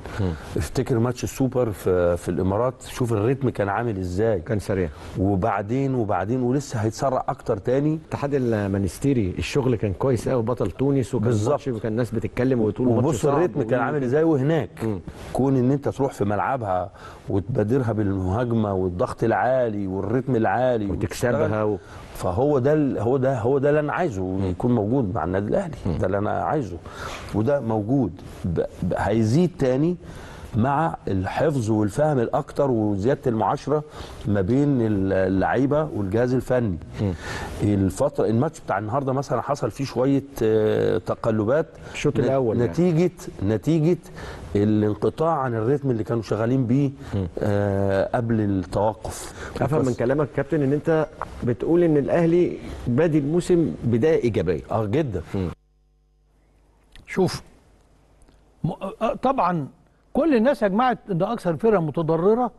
افتكر ماتش السوبر في, في الامارات شوف الريتم كان عامل ازاي كان سريع وبعدين وبعدين ولسه هيتسرع اكتر تاني اتحاد المانستيري الشغل كان كويس قوي بطل تونس وكان بالظبط وكان الناس بتتكلم وتقول وبص الريتم كان عامل ازاي وهناك م. كون ان انت تروح في ملعبها وتبادرها بالمهاجمه والضغط العالي والريتم العالي وتكسبها و... فهو ده هو ده هو ده اللي انا عايزه يكون موجود مع النادي الاهلي ده اللي انا عايزه وده موجود هيزيد تاني مع الحفظ والفهم الاكثر وزياده المعاشره ما بين اللعيبه والجهاز الفني م. الفتره الماتش بتاع النهارده مثلا حصل فيه شويه آه، تقلبات الشوط الاول يعني. نتيجه يعني. نتيجه الانقطاع عن الريتم اللي كانوا شغالين بيه آه قبل التوقف افهم من كلامك كابتن ان انت بتقول ان الاهلي بادي الموسم بدايه ايجابيه اه جدا م. شوف آه، طبعا كل الناس اجمعت ان اكثر فرقه متضرره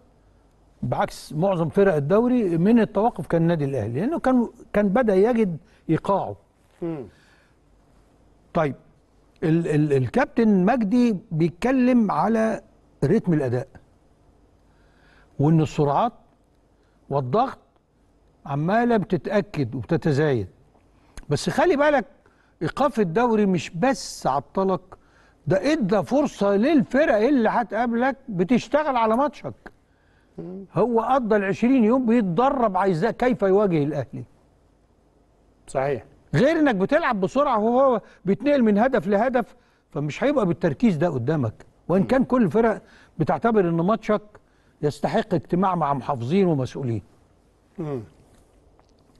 بعكس معظم فرق الدوري من التوقف كان النادي الاهلي لانه كان كان بدا يجد ايقاعه طيب ال ال الكابتن مجدي بيتكلم على رتم الاداء وان السرعات والضغط عماله بتتاكد وبتتزايد بس خلي بالك ايقاف الدوري مش بس عطلك ده ادى فرصه للفرق اللي هتقابلك بتشتغل على ماتشك هو قضى ال 20 يوم بيتدرب عايزاه كيف يواجه الاهلي صحيح غير انك بتلعب بسرعه وهو بيتنقل من هدف لهدف فمش هيبقى بالتركيز ده قدامك وان كان كل الفرق بتعتبر ان ماتشك يستحق اجتماع مع محافظين ومسؤولين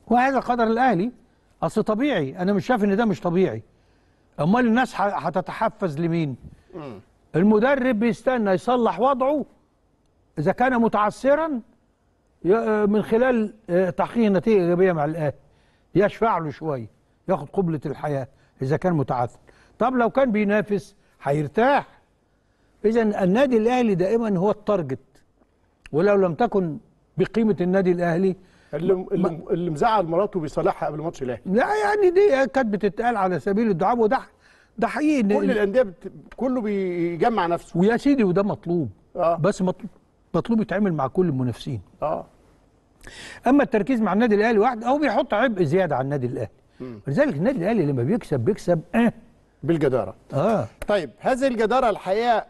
وهذا قدر الاهلي اصل طبيعي انا مش شايف ان ده مش طبيعي امال الناس هتتحفز لمين مم. المدرب بيستنى يصلح وضعه اذا كان متعثرا آه، من خلال آه، تحقيق نتيجه ايجابيه مع الاهلي يشفع له شويه ياخد قبله الحياه اذا كان متعثر طب لو كان بينافس هيرتاح اذا النادي الاهلي دائما هو التارجت ولو لم تكن بقيمه النادي الاهلي اللي, اللي مزعل مراته بيصالحها قبل ماتش الاهلي لا يعني دي كانت بتتقال على سبيل الدعابه وده ده حقيقي كل الانديه بت... كله بيجمع نفسه ويا سيدي وده مطلوب آه. بس مطلوب مطلوب يتعامل مع كل المنافسين اه اما التركيز مع النادي الاهلي واحد او بيحط عبء زياده على النادي الاهلي ولذلك النادي الاهلي لما بيكسب بيكسب اه بالجداره اه طيب هذه الجداره الحقيقه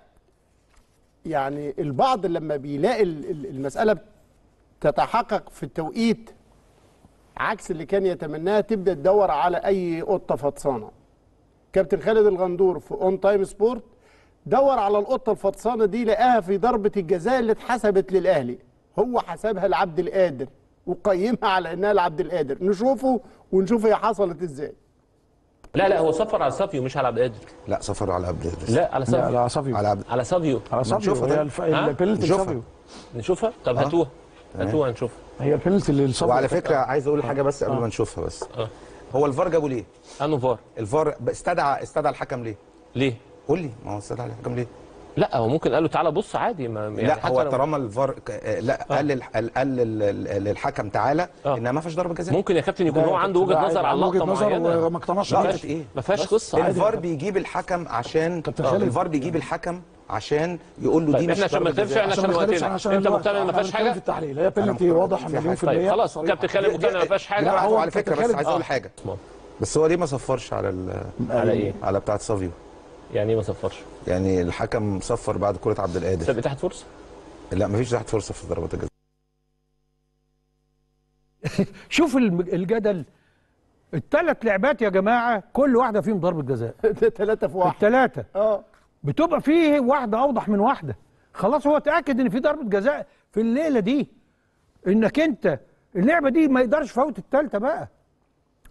يعني البعض لما بيلاقي المساله تتحقق في التوقيت عكس اللي كان يتمناه تبدا تدور على اي قطه فطسانه كابتن خالد الغندور في اون تايم سبورت دور على القطه الفطسانه دي لقاها في ضربه الجزاء اللي اتحسبت للاهلي هو حسبها لعبد القادر وقيمها على انها لعبد القادر نشوفه ونشوف هي حصلت ازاي لا لا هو صفر على صافيو مش على عبد القادر لا صفر على عبد القادر لا على صافيو على صافيو على صافيو على صافيو نشوفها نشوفها طب هاتوها هاتوها نشوف هي البنالتي اللي الصبر وعلى فكره آه. عايز اقول حاجه بس قبل آه. ما نشوفها بس آه. هو الفار جابه ليه؟ انه فار الفار استدعى استدعى الحكم ليه؟ ليه؟ قول لي ما هو استدعى الحكم ليه؟ لا هو ممكن قال له تعالى بص عادي ما يعني لا هو طالما الفار لا آه. قال قال للحكم تعالى آه. انها ما فيهاش ضربه جزاء ممكن يا كابتن يكون هو عنده وجهه نظر على اللقطه معينه وما اقتنعش إيه؟ ما فيهاش قصه الفار بيجيب الحكم عشان آه، الفار بيجيب الحكم عشان يقول له طيب، دي احنا مش عشان ما تخافش احنا عشان وقتنا انت مقتنع ان ما فيهاش حاجه في التحليل هي بينالتي واضح مليون في المية خلاص انت بتتكلم مقتنع ما فيهاش حاجه لا هو على فكره بس عايز اقول حاجه بس هو ليه ما صفرش على على ايه على بتاعه سافيو يعني ايه ما صفرش يعني الحكم صفر بعد كره عبد القادر طب تحت فرصه لا ما فيش تحت فرصه في ضربات الجزاء (laughs) شوف الجدل الثلاث لعبات يا جماعه كل واحده فيهم ضربه جزاء ثلاثه (laughs) في واحد الثلاثه اه بتبقى فيه واحده اوضح من واحده خلاص هو اتاكد ان في ضربه جزاء في الليله دي انك انت اللعبه دي ما يقدرش فوت الثالثه بقى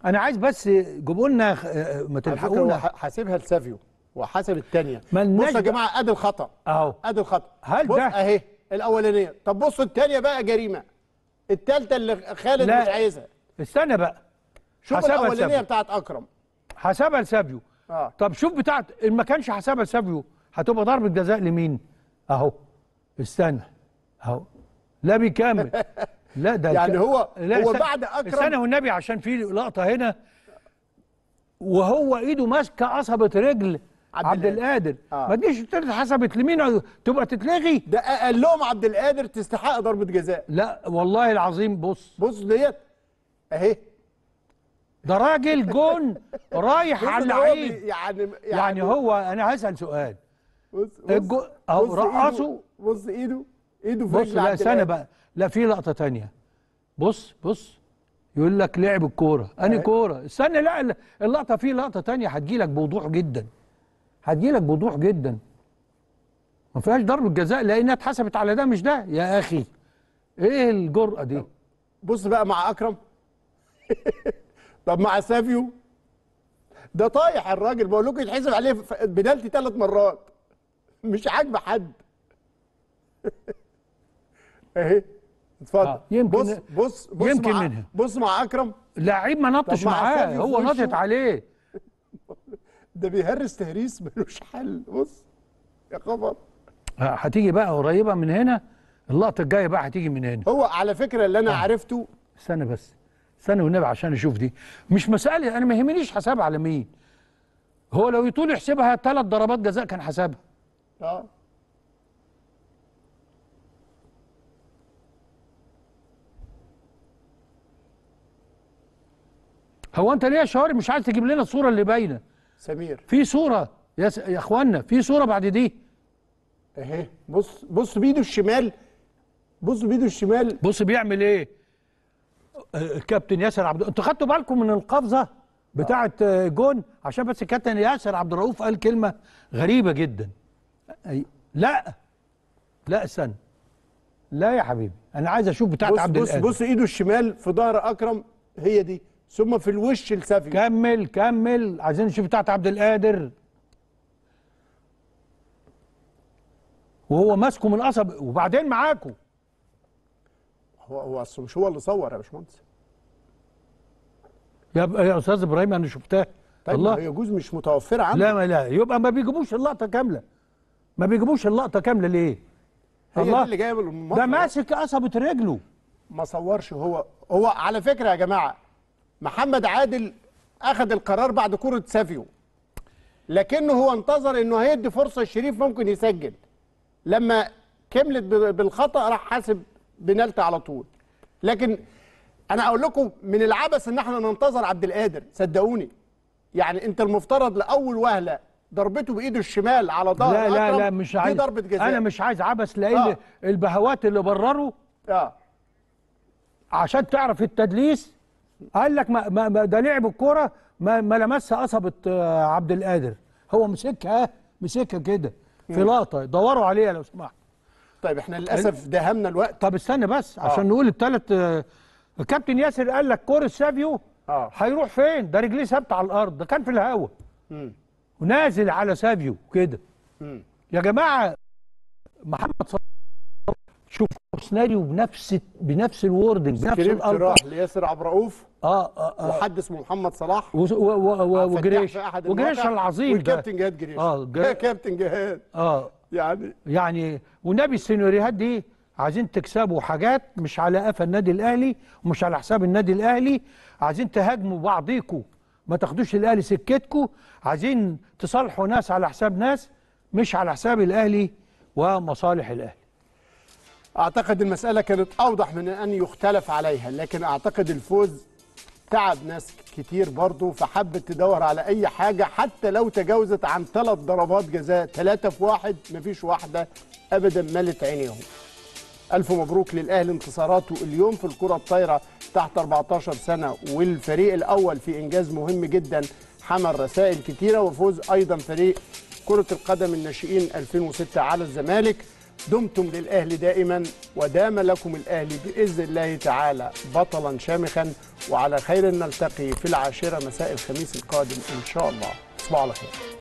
انا عايز بس جيبوا لنا آه، ما تلحقونا حاسبها لسافيو وحاسب الثانيه بصوا يا جماعه ادي الخطا اهو ادي الخطا هل ده اهي الاولانيه طب بصوا الثانيه بقى جريمه الثالثه اللي خالد مش عايزها استنى بقى شوف الاولانيه بتاعت اكرم حسبها لسافيو آه. طب شوف بتاعت ان ما كانش حسابها سابيو هتبقى ضربه جزاء لمين اهو استنى اهو لا بيكمل (laughs) لا ده يعني هو لا هو بعد اكرم استنى والنبي عشان في لقطه هنا وهو ايده ماسكه قصبه رجل عبد, عبد القادر آه. ما تجيش حسبت لمين تبقى تتلغي ده قال لهم عبد القادر تستحق ضربه جزاء لا والله العظيم بص بص ديت اهي ده راجل جون رايح على اللعيب يعني-, يعني يعني هو انا هسال سؤال بص بص اهو رقصوا بص ايده ايده في بص لا سنه بقى لا في لقطه تانية بص بص يقول لك لعب الكوره انا كوره استنى لا اللقطه في لقطه تانية هتجي لك بوضوح جدا هتجي لك بوضوح جدا ما فيهاش ضربه جزاء لانها اتحسبت على ده مش ده يا اخي ايه الجرأه دي بص بقى مع اكرم (laughs) طب مع سافيو ده طايح الراجل بقول لكم يتحسب عليه بدالتي ثلاث مرات مش عاجبه حد (laughs) اهي اتفضل آه. يمكن بص بص بص يمكن مع منها. بص مع اكرم لعيب ما نطش معاه هو نطت عليه (laughs) ده بيهرس تهريس ملوش حل بص يا خبر آه، هتيجي بقى قريبه من هنا اللقطه الجايه بقى هتيجي من هنا هو على فكره اللي انا آه. عرفته استنى بس استنى والنبي عشان اشوف دي مش مساله انا ما يهمنيش حسابها على مين هو لو يطول يحسبها ثلاث ضربات جزاء كان حسابها اه هو انت ليه يا شوارب مش عايز تجيب لنا الصوره اللي باينه سمير في صوره يا, س... يا اخوانا في صوره بعد دي اهي بص بص بيده الشمال بص بيده الشمال بص بيعمل ايه كابتن ياسر عبد انتوا خدتوا بالكم من القفزه بتاعه جون عشان بس الكابتن ياسر عبد الرؤوف قال كلمه غريبه جدا لا لا استنى لا يا حبيبي انا عايز اشوف بتاعه عبد بص القادر بص ايده الشمال في ظهر اكرم هي دي ثم في الوش السافي كمل كمل عايزين نشوف بتاعه عبد القادر وهو ماسكه من قصب وبعدين معاكم هو هو مش هو اللي صور يا باشمهندس يا يا استاذ ابراهيم انا شفتها طيب الله يجوز مش متوفره عنده لا ما لا يبقى ما بيجيبوش اللقطه كامله ما بيجيبوش اللقطه كامله ليه هي الله. اللي جايب ده ماسك قصبه رجله ما صورش هو هو على فكره يا جماعه محمد عادل اخذ القرار بعد كره سافيو لكنه هو انتظر انه هيدي فرصه الشريف ممكن يسجل لما كملت بالخطا راح حاسب بنالت على طول لكن انا اقول لكم من العبث ان احنا ننتظر عبد القادر صدقوني يعني انت المفترض لاول وهله ضربته بايده الشمال على ظهر لا لا لا مش عايز ضربه جزاء انا مش عايز عبث لان آه. البهوات اللي برروا اه عشان تعرف التدليس قال لك ما, ما ده لعب الكوره ما, ما لمسها قصبه آه، عبد القادر هو مسكها مسكها كده في لقطه دوروا عليها لو سمحت طيب احنا طيب. للاسف دهمنا الوقت طب استنى بس آه. عشان آه. نقول الثلاث الكابتن ياسر قال لك كور سافيو اه هيروح فين ده رجليه ثابته على الارض ده كان في الهواء ونازل على سافيو كده يا جماعه محمد صلاح شوف سيناريو بنفس بنفس الووردنج بنفس الارض راح لياسر عبد الرؤوف آه, آه, اه وحد اسمه محمد صلاح وجريش وجريش العظيم والكابتن جهاد جريش اه جر... (laughs) كابتن جهاد اه يعني يعني ونبي السيناريوهات دي عايزين تكسبوا حاجات مش على قفا النادي الاهلي ومش على حساب النادي الاهلي عايزين تهاجموا بعضيكوا ما تاخدوش الاهلي سكتكوا عايزين تصالحوا ناس على حساب ناس مش على حساب الاهلي ومصالح الاهلي اعتقد المساله كانت اوضح من ان يختلف عليها لكن اعتقد الفوز تعب ناس كتير برضه فحبت تدور على اي حاجه حتى لو تجاوزت عن ثلاث ضربات جزاء ثلاثه في واحد مفيش واحده ابدا ملت عينيهم. الف مبروك للاهلي انتصاراته اليوم في الكره الطايره تحت 14 سنه والفريق الاول في انجاز مهم جدا حمل رسائل كتيره وفوز ايضا فريق كره القدم الناشئين 2006 على الزمالك دمتم للأهل دائما ودام لكم الأهل بإذن الله تعالى بطلا شامخا وعلى خير نلتقي في العاشرة مساء الخميس القادم إن شاء الله تصبحوا على خير